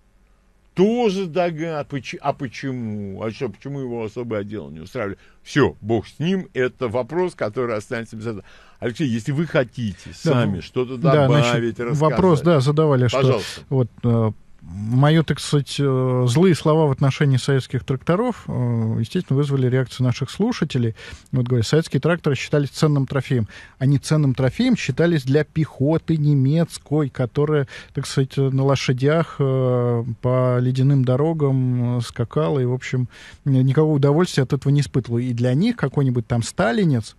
Тоже догад. А, а почему? А что, почему его особое отдел не устраивали? Все, бог с ним. Это вопрос, который останется без этого. Алексей, если вы хотите сами да, ну, что-то добавить, да, значит, рассказать. Вопрос, да, задавали, пожалуйста. что вот э, Мои, так сказать, э, злые слова в отношении советских тракторов, э, естественно, вызвали реакцию наших слушателей. Вот говорят, советские тракторы считались ценным трофеем. Они ценным трофеем считались для пехоты немецкой, которая, так сказать, на лошадях э, по ледяным дорогам скакала и, в общем, никакого удовольствия от этого не испытывала. И для них какой-нибудь там сталинец,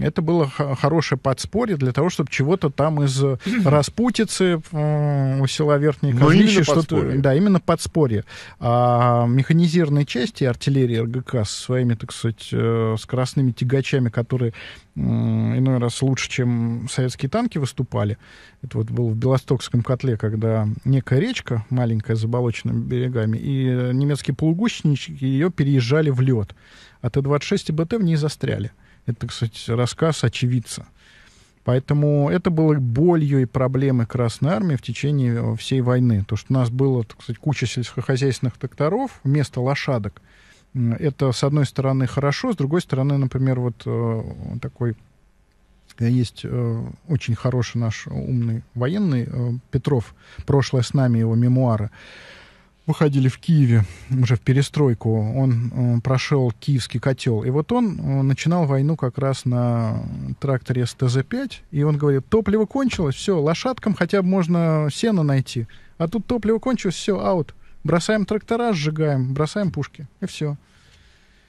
это было хорошее подспорье для того, чтобы чего-то там из э, распутицы у села Верхней Козлищи что-то... Да, именно подспорье. А механизированные части артиллерии РГК со своими, так сказать, э, скоростными тягачами, которые иной раз лучше, чем советские танки выступали. Это вот было в Белостокском котле, когда некая речка маленькая, с заболоченными берегами, и э, немецкие полугусеничники ее переезжали в лед. А Т-26 и БТ в ней застряли. Это, кстати, рассказ очевидца. Поэтому это было болью и проблемой Красной Армии в течение э, всей войны. То, что у нас было, так сказать, куча сельскохозяйственных тракторов вместо лошадок, это, с одной стороны, хорошо, с другой стороны, например, вот э, такой э, есть э, очень хороший наш умный военный э, Петров, прошлое с нами его мемуары выходили в Киеве уже в перестройку, он э, прошел Киевский котел. И вот он э, начинал войну как раз на тракторе СТЗ-5, и он говорит, топливо кончилось, все, лошадкам хотя бы можно сено найти. А тут топливо кончилось, все, аут. Бросаем трактора, сжигаем, бросаем пушки, и все.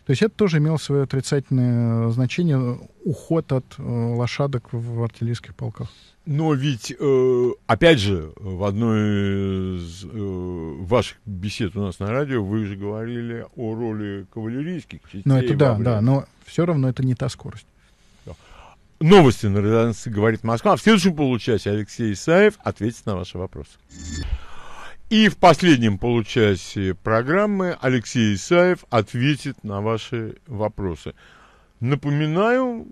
То есть это тоже имело свое отрицательное э, значение уход от э, лошадок в артиллерийских полках. Но ведь, э, опять же, в одной из э, ваших бесед у нас на радио вы же говорили о роли кавалерийских частей. Ну это да, да, но все равно это не та скорость. Новости на «Говорит Москва». А В следующем получасе Алексей Исаев ответит на ваши вопросы. И в последнем получасе программы Алексей Исаев ответит на ваши вопросы. Напоминаю,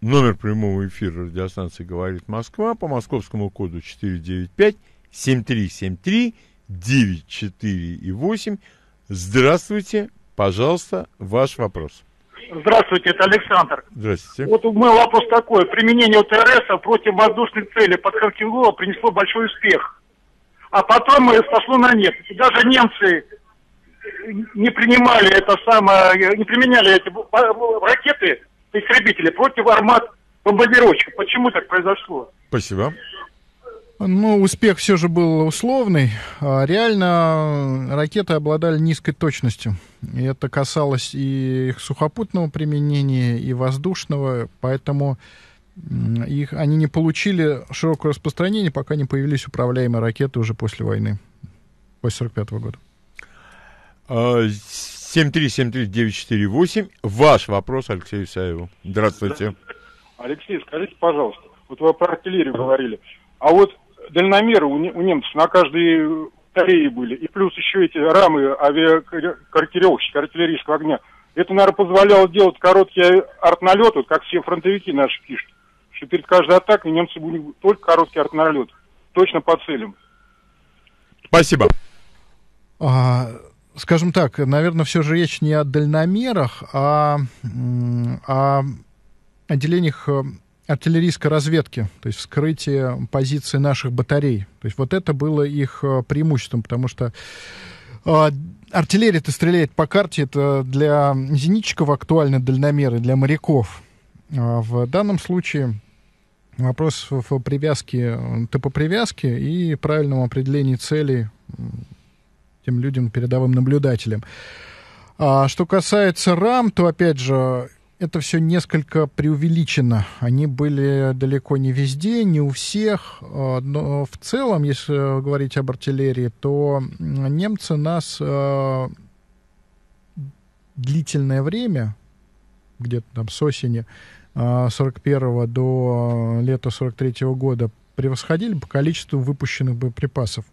номер прямого эфира радиостанции «Говорит Москва» по московскому коду 495-7373-94 8. Здравствуйте, пожалуйста, ваш вопрос. Здравствуйте, это Александр. Здравствуйте. Вот у меня вопрос такой. Применение ТРС против воздушных целей под Харьково принесло большой успех а потом сошло на нет. даже немцы не принимали это самое, не применяли эти ракеты, истребители против армат бомбардировщиков. Почему так произошло? Спасибо. Ну, успех все же был условный. А реально ракеты обладали низкой точностью. И это касалось и их сухопутного применения, и воздушного. Поэтому их, они не получили широкое распространение, пока не появились управляемые ракеты уже после войны, после 1945 года. 7373948. А, Ваш вопрос Алексею Исаеву. Здравствуйте. Алексей, скажите, пожалуйста, вот вы про артиллерию говорили, а вот дальномеры у, немцев на каждой батареи были, и плюс еще эти рамы авиакорректировщика, артиллерийского огня, это, наверное, позволяло делать короткий артналет, вот как все фронтовики наши пишут что перед каждой атакой немцы были только короткий артналет, точно по целям. Спасибо. А, скажем так, наверное, все же речь не о дальномерах, а о отделениях э, артиллерийской разведки, то есть вскрытие позиции наших батарей. То есть вот это было их э, преимуществом, потому что э, артиллерия-то стреляет по карте, это для зенитчиков актуально дальномеры, для моряков. А в данном случае Вопрос в привязке, типа привязки и правильном определении целей тем людям, передовым наблюдателям. А что касается рам, то, опять же, это все несколько преувеличено. Они были далеко не везде, не у всех. А, но в целом, если говорить об артиллерии, то немцы нас а, длительное время, где-то там с осени, 41 а, до а, лета 43 года превосходили по количеству выпущенных боеприпасов.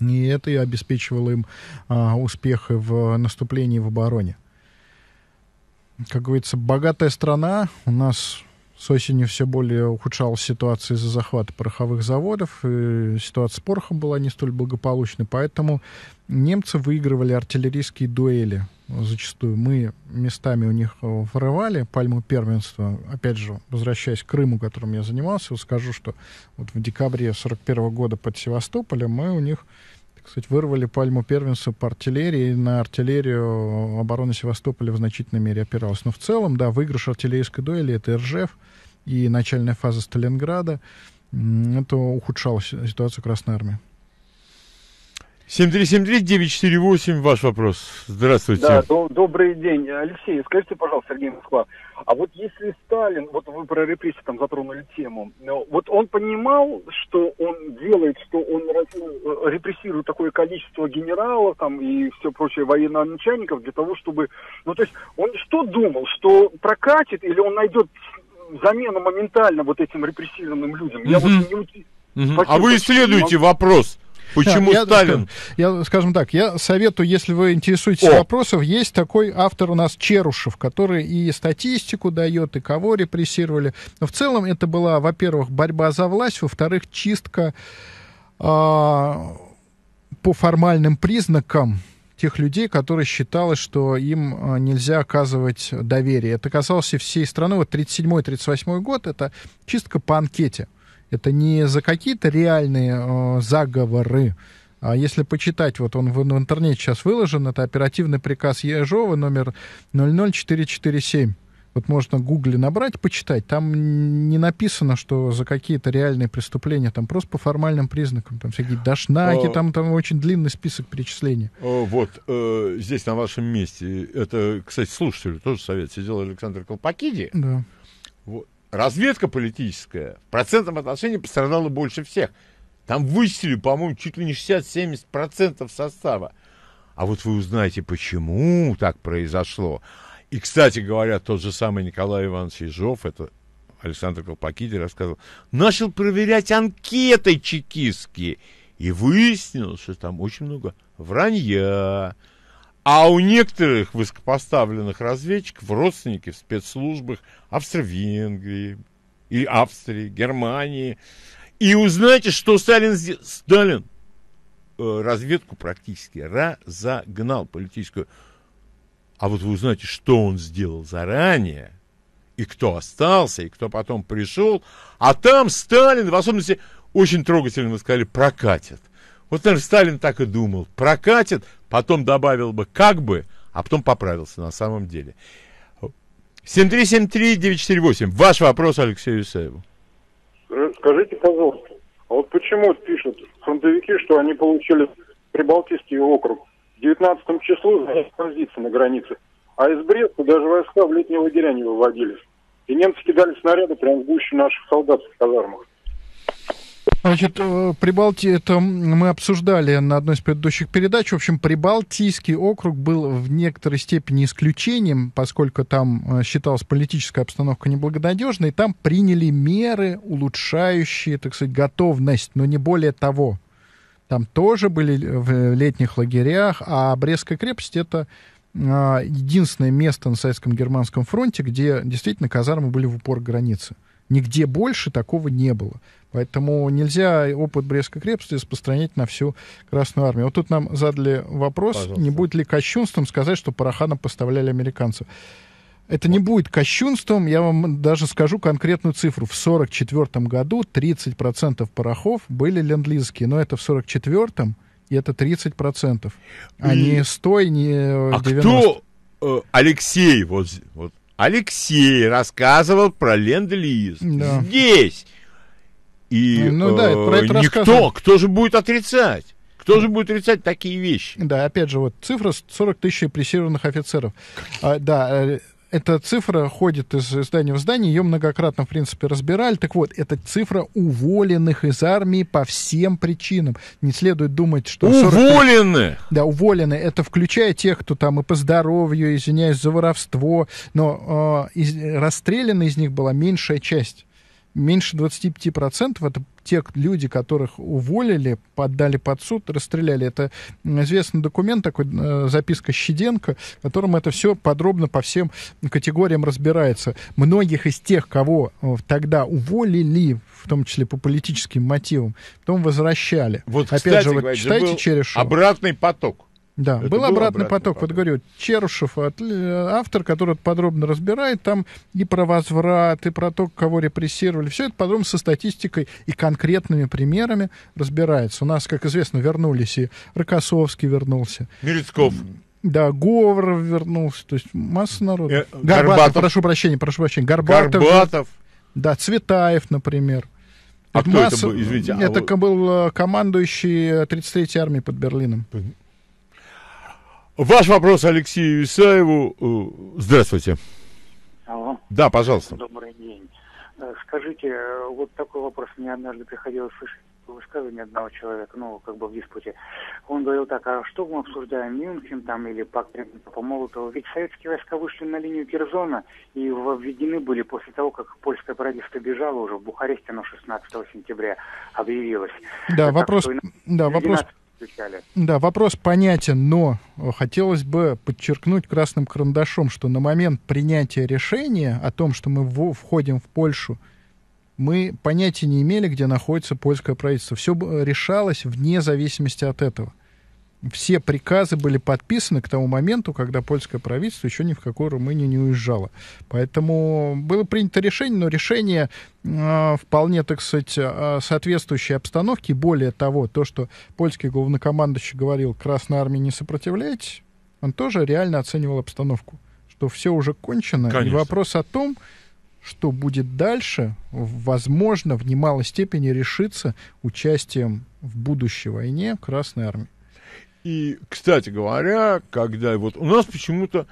И это и обеспечивало им а, успехи в наступлении в обороне. Как говорится, богатая страна. У нас с осени все более ухудшалась ситуация из-за захвата пороховых заводов. И ситуация с порохом была не столь благополучной. Поэтому немцы выигрывали артиллерийские дуэли зачастую. Мы местами у них э, вырывали пальму первенства. Опять же, возвращаясь к Крыму, которым я занимался, скажу, что вот в декабре 1941 года под Севастополем мы у них так сказать, вырвали пальму первенства по артиллерии, и на артиллерию э, обороны Севастополя в значительной мере опиралась. Но в целом, да, выигрыш артиллерийской дуэли — это РЖФ и начальная фаза Сталинграда. Это ухудшало ситуацию Красной Армии. 7373948, ваш вопрос. Здравствуйте. Да, до, добрый день. Алексей, скажите, пожалуйста, Сергей Москва, а вот если Сталин, вот вы про репрессии там затронули тему, вот он понимал, что он делает, что он э, репрессирует такое количество генералов там и все прочее военноначальников для того, чтобы... Ну, то есть он что думал, что прокатит или он найдет замену моментально вот этим репрессированным людям? Я вот не... Спасибо, а вы исследуйте вопрос. Почему да, Сталин? Я, скажем так, я советую, если вы интересуетесь О. вопросов, есть такой автор у нас Черушев, который и статистику дает, и кого репрессировали. Но в целом это была, во-первых, борьба за власть, во-вторых, чистка э, по формальным признакам тех людей, которые считалось, что им а, нельзя оказывать доверие. Это касалось и всей страны. Вот 37-38 год — это чистка по анкете. Это не за какие-то реальные э, заговоры. А если почитать, вот он в, в интернете сейчас выложен, это оперативный приказ Ежова номер 00447. Вот можно Гугли, набрать, почитать. Там не написано, что за какие-то реальные преступления. Там просто по формальным признакам. Там всякие дошнаки, а, там, там очень длинный список перечислений. Вот, э, здесь на вашем месте. Это, кстати, слушателю тоже совет. Сидел Александр Колпакиди. Да. Вот, разведка политическая в процентном отношении пострадала больше всех. Там вычислили, по-моему, чуть ли не 60-70% состава. А вот вы узнаете, почему так произошло. И, кстати говоря, тот же самый Николай Иванович Ежов, это Александр Колпакиди рассказывал, начал проверять анкеты чекистские и выяснил, что там очень много вранья. А у некоторых высокопоставленных разведчиков родственники в спецслужбах Австро-Венгрии, и Австрии, Германии. И узнаете, что Сталин сделал. Сталин э, разведку практически разогнал политическую. А вот вы узнаете, что он сделал заранее, и кто остался, и кто потом пришел. А там Сталин, в особенности, очень трогательно, вы сказали, прокатит. Вот, наверное, Сталин так и думал. Прокатит, потом добавил бы как бы, а потом поправился на самом деле. 7373948. Ваш вопрос Алексею Исаеву. Э, скажите, пожалуйста, а вот почему пишут фронтовики, что они получили Прибалтийский округ? В 19 числу заняли позиции на границе, а из Бреста даже войска в летние лагеря не выводились. И немцы кидали снаряды прямо в гуще наших солдат в казармах. Значит, э, Прибалтия, это мы обсуждали на одной из предыдущих передач. В общем, Прибалтийский округ был в некоторой степени исключением, поскольку там э, считалась политическая обстановка неблагонадежной, и там приняли меры, улучшающие, так сказать, готовность, но не более того. Там тоже были в летних лагерях, а Брестская крепость — это а, единственное место на Советском Германском фронте, где действительно казармы были в упор границы. Нигде больше такого не было. Поэтому нельзя опыт Брестской крепости распространять на всю Красную Армию. Вот тут нам задали вопрос, Пожалуйста. не будет ли кощунством сказать, что Парахана поставляли американцы. Это вот. не будет кощунством, я вам даже скажу конкретную цифру. В 1944 году 30% парохов были ленд но это в 1944 и это 30%, а и... не 100, не а кто э, Алексей, вот, вот Алексей рассказывал про ленд-лиз. Да. Здесь. И ну, да, э, про это никто, кто же будет отрицать? Кто же будет отрицать такие вещи? Да, опять же, вот цифра 40 тысяч репрессированных офицеров. А, да, э, эта цифра ходит из здания в здание, ее многократно, в принципе, разбирали. Так вот, это цифра уволенных из армии по всем причинам. Не следует думать, что... 45... Уволены! Да, уволены. Это включая тех, кто там и по здоровью, извиняюсь за воровство, но э, из... расстреляна из них была меньшая часть меньше 25% это те люди, которых уволили, поддали под суд, расстреляли. Это известный документ, такой э, записка Щеденко, в котором это все подробно по всем категориям разбирается. Многих из тех, кого э, тогда уволили, в том числе по политическим мотивам, потом возвращали. Вот, Опять кстати, же, вот говоря, читайте был Черешова. Обратный поток. Да, это был, был обратный, обратный поток. поток. Вот говорю, Черушев, э, автор, который подробно разбирает, там и про возврат, и про то, кого репрессировали. Все это подробно со статистикой и конкретными примерами разбирается. У нас, как известно, вернулись и Рокоссовский вернулся. Мерецков. Да, Говор вернулся, то есть масса народа. Э, Горбатов, Горбатов, прошу прощения, прошу прощения. Горбатов. Горбатов. Да, Цветаев, например. А это кто масса, это был? Извините. А это а... был э, командующий 33-й армией под Берлином. Ваш вопрос Алексею Исаеву. Э, здравствуйте. Алло. Да, пожалуйста. Добрый день. Э, скажите, э, вот такой вопрос мне однажды приходилось слышать высказывание одного человека, ну, как бы в диспуте. Он говорил так, а что мы обсуждаем, Мюнхен там или пакт по Молотову? Ведь советские войска вышли на линию Керзона и введены были после того, как польское правительство бежало уже в Бухаресте, но 16 сентября объявилось. Да, так вопрос, что, да, вопрос включали. Да, вопрос понятен, но хотелось бы подчеркнуть красным карандашом, что на момент принятия решения о том, что мы входим в Польшу, мы понятия не имели, где находится польское правительство. Все э, решалось вне зависимости от этого все приказы были подписаны к тому моменту, когда польское правительство еще ни в какую Румынию не уезжало. Поэтому было принято решение, но решение а, вполне, так сказать, а, соответствующей обстановке. Более того, то, что польский главнокомандующий говорил, Красной армии не сопротивляйтесь, он тоже реально оценивал обстановку, что все уже кончено. Конечно. И вопрос о том, что будет дальше, возможно, в немалой степени решится участием в будущей войне Красной армии. И, кстати говоря, когда вот у нас почему-то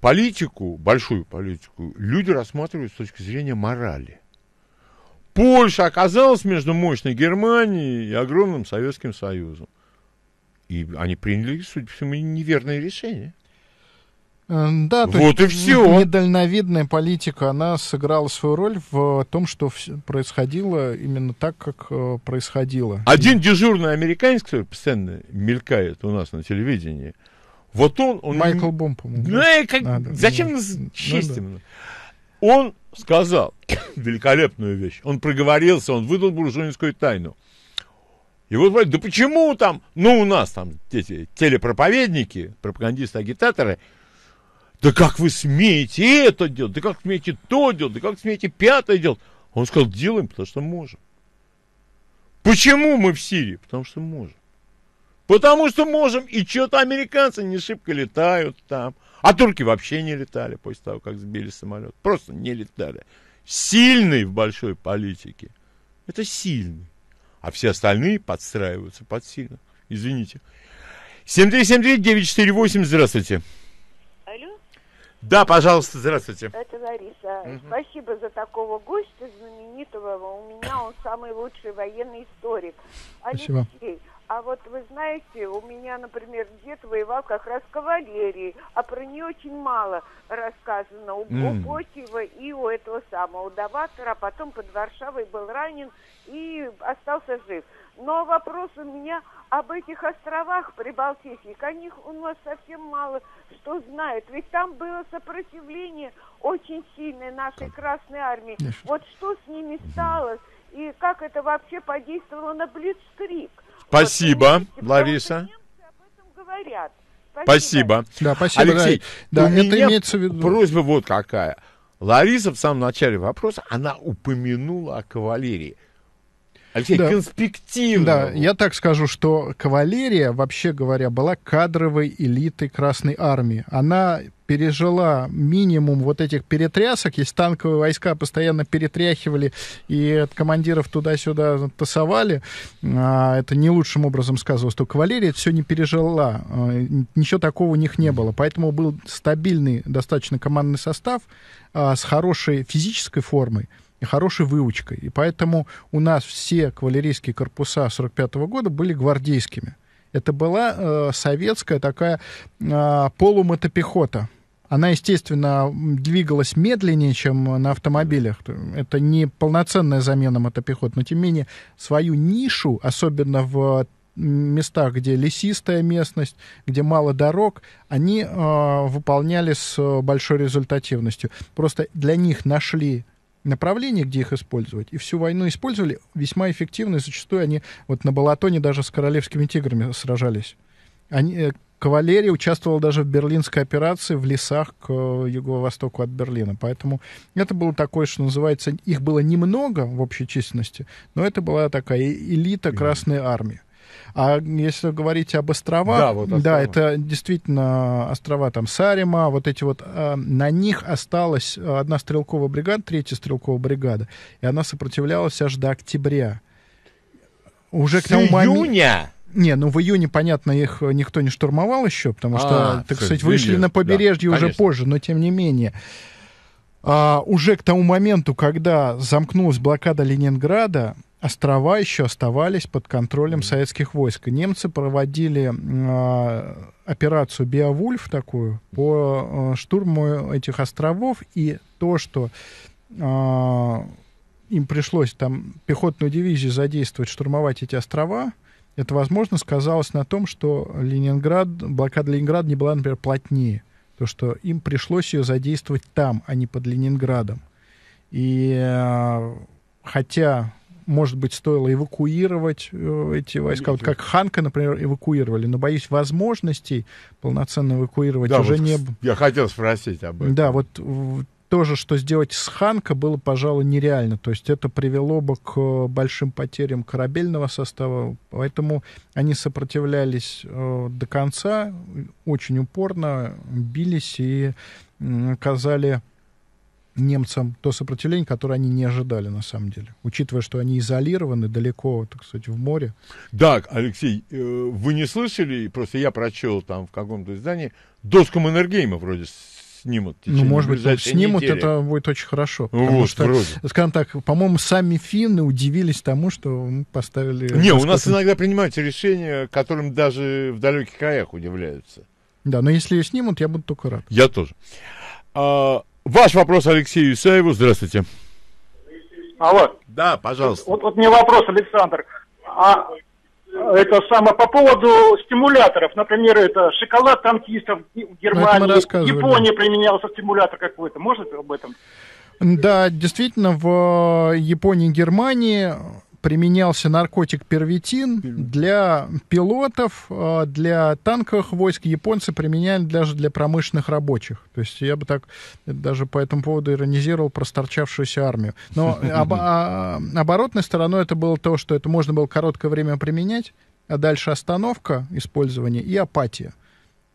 политику, большую политику, люди рассматривают с точки зрения морали. Польша оказалась между мощной Германией и огромным Советским Союзом. И они приняли, судя по всему, неверное решение. Эм, да, то вот есть и все. Недальновидная политика, она сыграла свою роль в том, что происходило именно так, как э, происходило. Один дежурный американец, который постоянно мелькает у нас на телевидении, вот он... он Майкл Бом, по-моему. Ну, э, как, а, да, зачем ну, чистим? Ну, да. Он сказал великолепную вещь. Он проговорился, он выдал буржуинскую тайну. И вот говорят, да почему там, ну у нас там эти телепроповедники, пропагандисты, агитаторы, да как вы смеете это делать, да как смеете то делать, да как смеете пятое делать. Он сказал, делаем, потому что можем. Почему мы в Сирии? Потому что можем. Потому что можем, и что-то американцы не шибко летают там. А турки вообще не летали после того, как сбили самолет. Просто не летали. Сильный в большой политике. Это сильный. А все остальные подстраиваются под сильных. Извините. 7373948, здравствуйте. Здравствуйте. Да, пожалуйста, здравствуйте. Это Лариса. Угу. Спасибо за такого гостя знаменитого. У меня он самый лучший военный историк. Спасибо. Алексей, а вот вы знаете, у меня, например, дед воевал как раз в кавалерии, а про нее очень мало рассказано. У, mm. Потьева и у этого самого, у Даватора, а потом под Варшавой был ранен и остался жив. Но вопрос у меня об этих островах прибалтийских. О них у нас совсем мало что знают. Ведь там было сопротивление очень сильное нашей Красной Армии. Вот что с ними стало и как это вообще подействовало на Блицкрик. Спасибо, вот, Лариса. говорят. Спасибо. спасибо. Да, спасибо. Алексей, да, у да, меня имеется в виду. Просьба вот какая. Лариса в самом начале вопроса, она упомянула о кавалерии. Алексей, да. конспективно. Да, я так скажу, что кавалерия, вообще говоря, была кадровой элитой Красной Армии. Она пережила минимум вот этих перетрясок. Есть танковые войска, постоянно перетряхивали и от командиров туда-сюда тасовали. А, это не лучшим образом сказывалось. То кавалерия это все не пережила. А, ничего такого у них не было. Поэтому был стабильный достаточно командный состав а, с хорошей физической формой и хорошей выучкой. И поэтому у нас все кавалерийские корпуса 1945 года были гвардейскими. Это была э, советская такая э, полумотопехота. Она, естественно, двигалась медленнее, чем на автомобилях. Это не полноценная замена мотопехот, но тем не менее свою нишу, особенно в местах, где лесистая местность, где мало дорог, они э, выполняли с э, большой результативностью. Просто для них нашли направление, где их использовать. И всю войну использовали весьма эффективно, и зачастую они вот на Балатоне даже с королевскими тиграми сражались. Они, э, кавалерия участвовала даже в берлинской операции в лесах к э, юго-востоку от Берлина. Поэтому это было такое, что называется, их было немного в общей численности, но это была такая элита Красной Армии. А если говорить об островах, да, вот острова. да это действительно острова там Сарима, вот эти вот, а, на них осталась а, одна стрелковая бригада, третья стрелковая бригада, и она сопротивлялась аж до октября. Уже С к тому июня? Не, ну в июне, понятно, их никто не штурмовал еще, потому а, что, а, так сказать, вышли на побережье да, уже конечно. позже, но тем не менее. А, уже к тому моменту, когда замкнулась блокада Ленинграда, острова еще оставались под контролем советских войск. немцы проводили э, операцию «Беовульф» такую по э, штурму этих островов. И то, что э, им пришлось там пехотную дивизию задействовать, штурмовать эти острова, это, возможно, сказалось на том, что Ленинград, блокада Ленинграда не была, например, плотнее. То, что им пришлось ее задействовать там, а не под Ленинградом. И э, хотя может быть, стоило эвакуировать э, эти войска, вот как Ханка, например, эвакуировали, но, боюсь, возможностей полноценно эвакуировать да, уже вот не... Я хотел спросить об этом. Да, вот то же, что сделать с Ханка, было, пожалуй, нереально. То есть это привело бы к э, большим потерям корабельного состава. Поэтому они сопротивлялись э, до конца, очень упорно бились и оказали немцам то сопротивление, которое они не ожидали на самом деле, учитывая, что они изолированы далеко, так сказать, в море. Да, Алексей, э, вы не слышали, просто я прочел там в каком-то издании, доску Маннергейма вроде снимут. Ну, может быть, снимут, недели. это будет очень хорошо. Вот, что, вроде. Скажем так, по-моему, сами финны удивились тому, что мы поставили... Не, у нас иногда принимаются решения, которым даже в далеких краях удивляются. Да, но если ее снимут, я буду только рад. Я тоже. А, Ваш вопрос Алексею Исаеву. Здравствуйте. Алло. Да, пожалуйста. Вот, вот мне вопрос, Александр. А это самое по поводу стимуляторов, например, это шоколад танкистов в ну, Германии, в Японии применялся стимулятор какой-то. Можно об этом? Да, действительно, в Японии и Германии применялся наркотик первитин для пилотов, э, для танковых войск. Японцы применяли даже для промышленных рабочих. То есть я бы так даже по этому поводу иронизировал про сторчавшуюся армию. Но об, а, оборотной стороной это было то, что это можно было короткое время применять, а дальше остановка использования и апатия.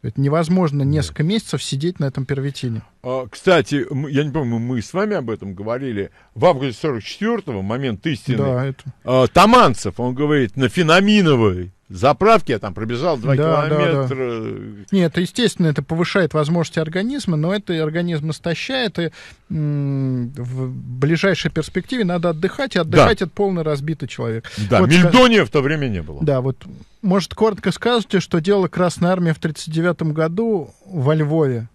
Это невозможно несколько месяцев сидеть на этом первитине. А, кстати, я не помню, мы с вами об этом говорили. В августе 44-го, момент истины, да, это... А, Таманцев, он говорит, на Феноминовой заправки я там пробежал 2 да, километра. Да, да. Нет, естественно, это повышает возможности организма, но это организм истощает, и в ближайшей перспективе надо отдыхать, и отдыхать да. от полный разбитый человек. Да, вот, мельдония сказ... в то время не было. Да, вот, может, коротко скажете, что делала Красная Армия в 1939 году во Львове?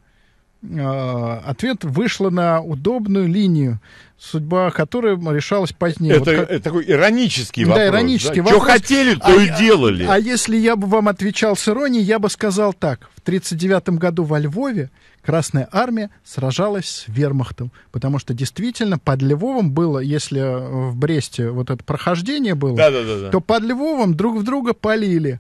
А, ответ вышла на удобную линию, судьба которой решалась позднее. Это, вот как... это такой иронический вопрос. Да, иронический да? вопрос. Что хотели, то а, и делали. А, а если я бы вам отвечал с иронией, я бы сказал так. В 1939 году во Львове Красная Армия сражалась с вермахтом, потому что действительно под Львовом было, если э, в Бресте вот это прохождение было, да, да, да, да. то под Львовом друг в друга полили.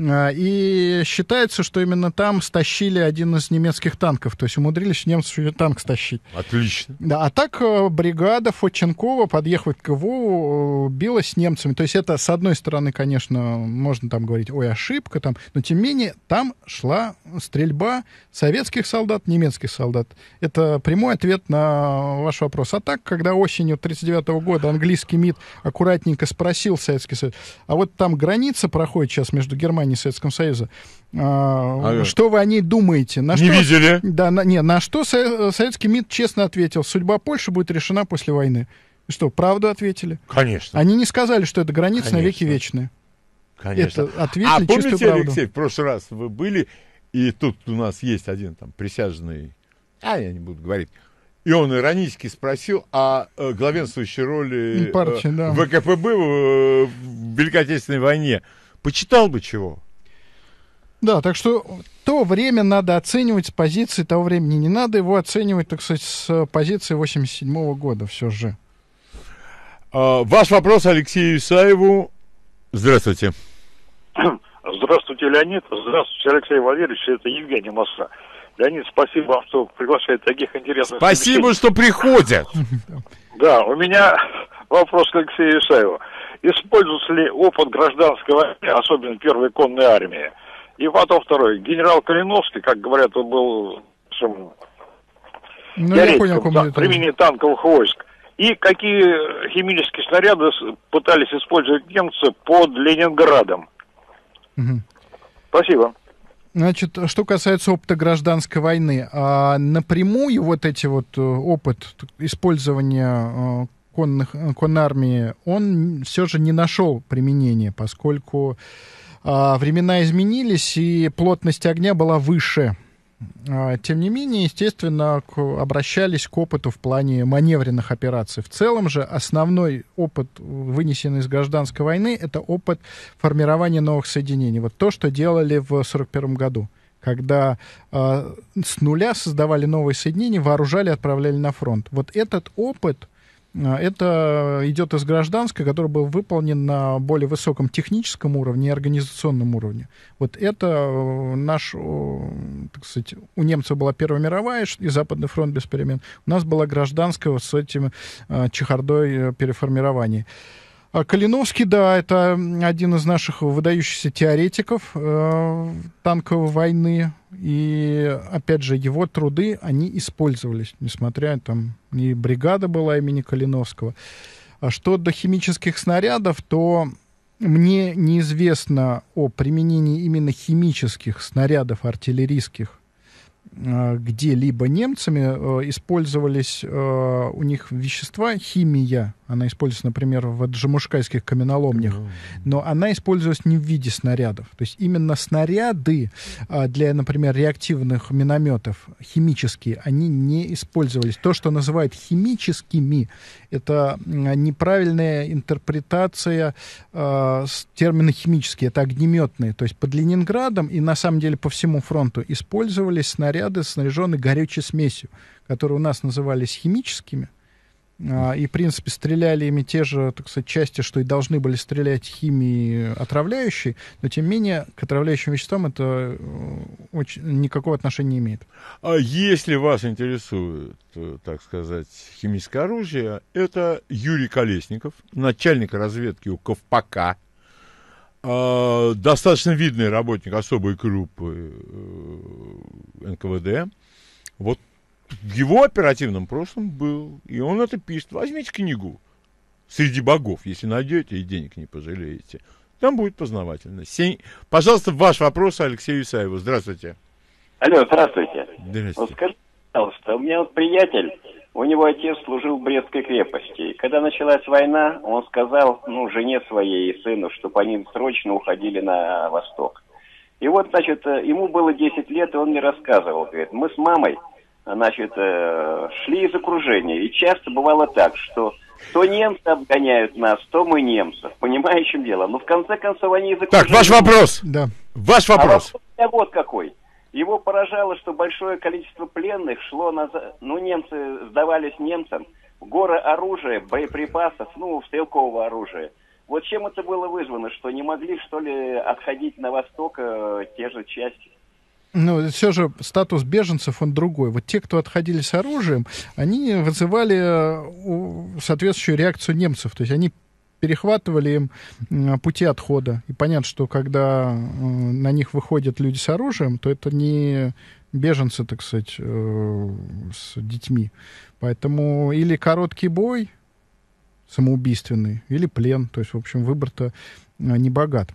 А, и считается, что именно там стащили один из немецких танков. То есть умудрились немцы танк стащить. Отлично. Да, а так э, бригада Фоченкова, подъехав к Львову, э, билась с немцами. То есть это, с одной стороны, конечно, можно там говорить, ой, ошибка там. Но, тем не менее, там шла стрельба советских солдат, немецких солдат. Это прямой ответ на ваш вопрос. А так, когда осенью 1939 года английский МИД аккуратненько спросил Советский Союз, а вот там граница проходит сейчас между Германией Германии, Советском Союзе. А, ага. Что вы о ней думаете? На не что, видели. Да, на, не, на что советский МИД честно ответил, судьба Польши будет решена после войны. И что, правду ответили? Конечно. Они не сказали, что это граница на веки вечные. Конечно. Это а ответили а помните, Алексей, правду. в прошлый раз вы были, и тут у нас есть один там присяжный, а я не буду говорить, и он иронически спросил о э, главенствующей роли Партия, э, да. ВКПБ э, в Великой Отечественной войне. Почитал бы чего. Да, так что то время надо оценивать с позиции того времени. Не надо его оценивать, так сказать, с позиции 87 -го года все же. А, ваш вопрос Алексею Исаеву. Здравствуйте. Здравствуйте, Леонид. Здравствуйте, Алексей Валерьевич. Это Евгений Москва. Леонид, спасибо вам, что приглашает таких интересных... Спасибо, что приходят. Да, у меня вопрос к Алексею Исаеву используется ли опыт гражданской войны, особенно первой конной армии. И потом второй. Генерал Калиновский, как говорят, он был ну, я понял, да, применение танковых войск. И какие химические снаряды пытались использовать немцы под Ленинградом. Угу. Спасибо. Значит, что касается опыта гражданской войны, а напрямую вот эти вот э, опыт использования э, конных, э, армии он все же не нашел применения, поскольку э, времена изменились, и плотность огня была выше. А, тем не менее, естественно, к, обращались к опыту в плане маневренных операций. В целом же основной опыт, вынесенный из гражданской войны, это опыт формирования новых соединений. Вот то, что делали в 1941 году когда э, с нуля создавали новые соединения, вооружали, отправляли на фронт. Вот этот опыт а, это идет из гражданской, которая была выполнена на более высоком техническом уровне и организационном уровне. Вот это э, наш, так сказать, у немцев была Первая мировая и Западный фронт без перемен. У нас была гражданская вот с этим э, чехардой э, переформирования. А Калиновский, да, это один из наших выдающихся теоретиков э, танковой войны. И, опять же, его труды, они использовались, несмотря там, и бригада была имени Калиновского. А что до химических снарядов, то мне неизвестно о применении именно химических снарядов артиллерийских Э, где-либо немцами э, использовались э, у них вещества, химия. Она используется, например, в джамушкайских каменоломнях. Ну, но она использовалась не в виде снарядов. То есть именно снаряды для, например, реактивных минометов, химические, они не использовались. То, что называют химическими, это неправильная интерпретация э, а, термина химические, это огнеметные. То есть под Ленинградом и на самом деле по всему фронту использовались снаряды, снаряженные горючей смесью, которые у нас назывались химическими, а, и, в принципе, стреляли ими те же, так сказать, части, что и должны были стрелять химии отравляющие. но, тем не менее, к отравляющим веществам это э, очень, никакого отношения не имеет. А если вас интересует, э, так сказать, химическое оружие, это Юрий Колесников, начальник разведки у Ковпака, достаточно видный работник особой группы э, НКВД. Вот в его оперативном прошлом был, и он это пишет. Возьмите книгу «Среди богов», если найдете и денег не пожалеете. Там будет познавательно. Сень... Пожалуйста, ваш вопрос Алексею Исаеву. Здравствуйте. Алло, здравствуйте. Здравствуйте. Вот скажите, пожалуйста, у меня вот приятель, у него отец служил в Брестской крепости. Когда началась война, он сказал ну, жене своей и сыну, чтобы они срочно уходили на восток. И вот, значит, э, ему было 10 лет, и он мне рассказывал, говорит, мы с мамой значит, э, шли из окружения. И часто бывало так, что то немцы обгоняют нас, то мы немцев. Понимаешь, дело? Но в конце концов они из окружения... Так, ваш вопрос. Да. Ваш вопрос. А вопрос вот какой. Его поражало, что большое количество пленных шло назад. Ну, немцы сдавались немцам. Горы оружия, боеприпасов, ну, стрелкового оружия. Вот чем это было вызвано, что не могли, что ли, отходить на восток э, те же части? Но все же статус беженцев, он другой. Вот те, кто отходили с оружием, они вызывали э, соответствующую реакцию немцев. То есть они перехватывали им пути отхода. И понятно, что когда э, на них выходят люди с оружием, то это не беженцы, так сказать, э, с детьми. Поэтому или короткий бой самоубийственный, или плен. То есть, в общем, выбор-то не богат.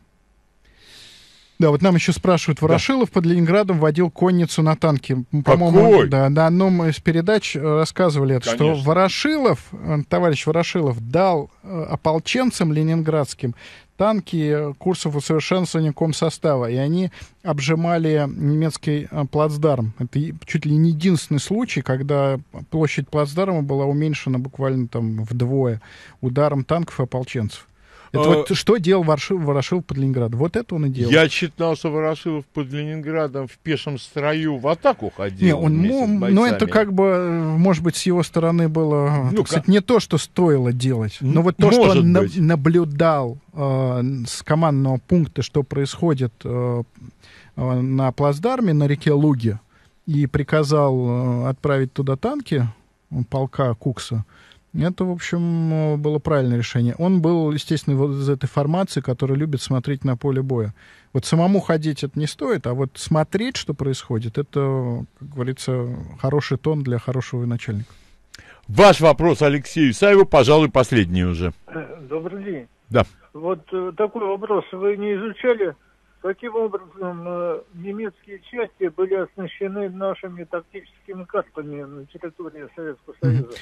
Да, вот нам еще спрашивают, Ворошилов да. под Ленинградом водил конницу на танке. По-моему, да, на одном из передач э, рассказывали это, Конечно. что Ворошилов, э, товарищ Ворошилов, дал э, ополченцам ленинградским танки курсов усовершенствования комсостава, и они обжимали немецкий плацдарм. Это чуть ли не единственный случай, когда площадь плацдарма была уменьшена буквально там вдвое ударом танков и ополченцев. Это вот а, что делал Ворошилов, Ворошилов под Ленинградом? Вот это он и делал. Я читал, что Ворошилов под Ленинградом в пешем строю в атаку ходил. Не, он, ну, но ну, это как бы, может быть, с его стороны было, э, ну, так сказать, не то, что стоило делать, но вот то, что он на, наблюдал э, с командного пункта, что происходит э, э, на плацдарме на реке Луге и приказал э, отправить туда танки полка Кукса, это, в общем, э, было правильное решение. Он был, естественно, вот из этой формации, которая любит смотреть на поле боя. Вот самому ходить это не стоит, а вот смотреть, что происходит, это, как говорится, хороший тон для хорошего начальника. Ваш вопрос Алексею Исаеву, пожалуй, последний уже. Э, добрый день. Да. Вот э, такой вопрос. Вы не изучали, каким образом немецкие части были оснащены нашими тактическими картами на территории Советского Союза? Mm-hmm.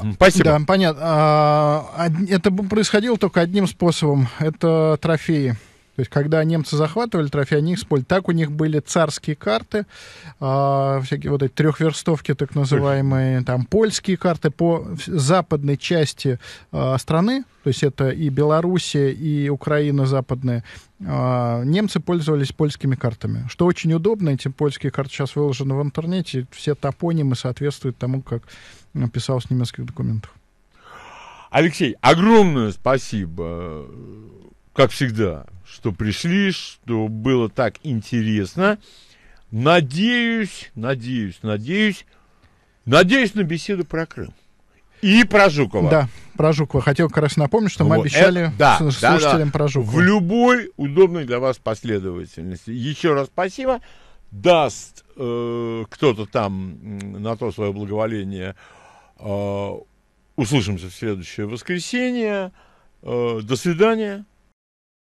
Угу, спасибо. Да, понятно. А, это происходило только одним способом. Это трофеи. То есть, когда немцы захватывали трофеи, они их использовали. Так у них были царские карты, а, всякие вот эти трехверстовки, так называемые, там, польские карты по западной части а, страны. То есть, это и Белоруссия, и Украина западная. немцы пользовались польскими картами, что очень удобно. Эти польские карты сейчас выложены в интернете. Все топонимы соответствуют тому, как писалось в немецких документов. Алексей, огромное спасибо, как всегда, что пришли, что было так интересно. Надеюсь, надеюсь, надеюсь, надеюсь на беседу про Крым. И про Жукова. Да, про Жукова. Хотел как раз напомнить, что мы обещали это, да, слушателям да, да. про Жукова. В любой удобной для вас последовательности. Еще раз спасибо. Даст э, кто-то там на то свое благоволение а, услышимся в следующее воскресенье. А, до свидания.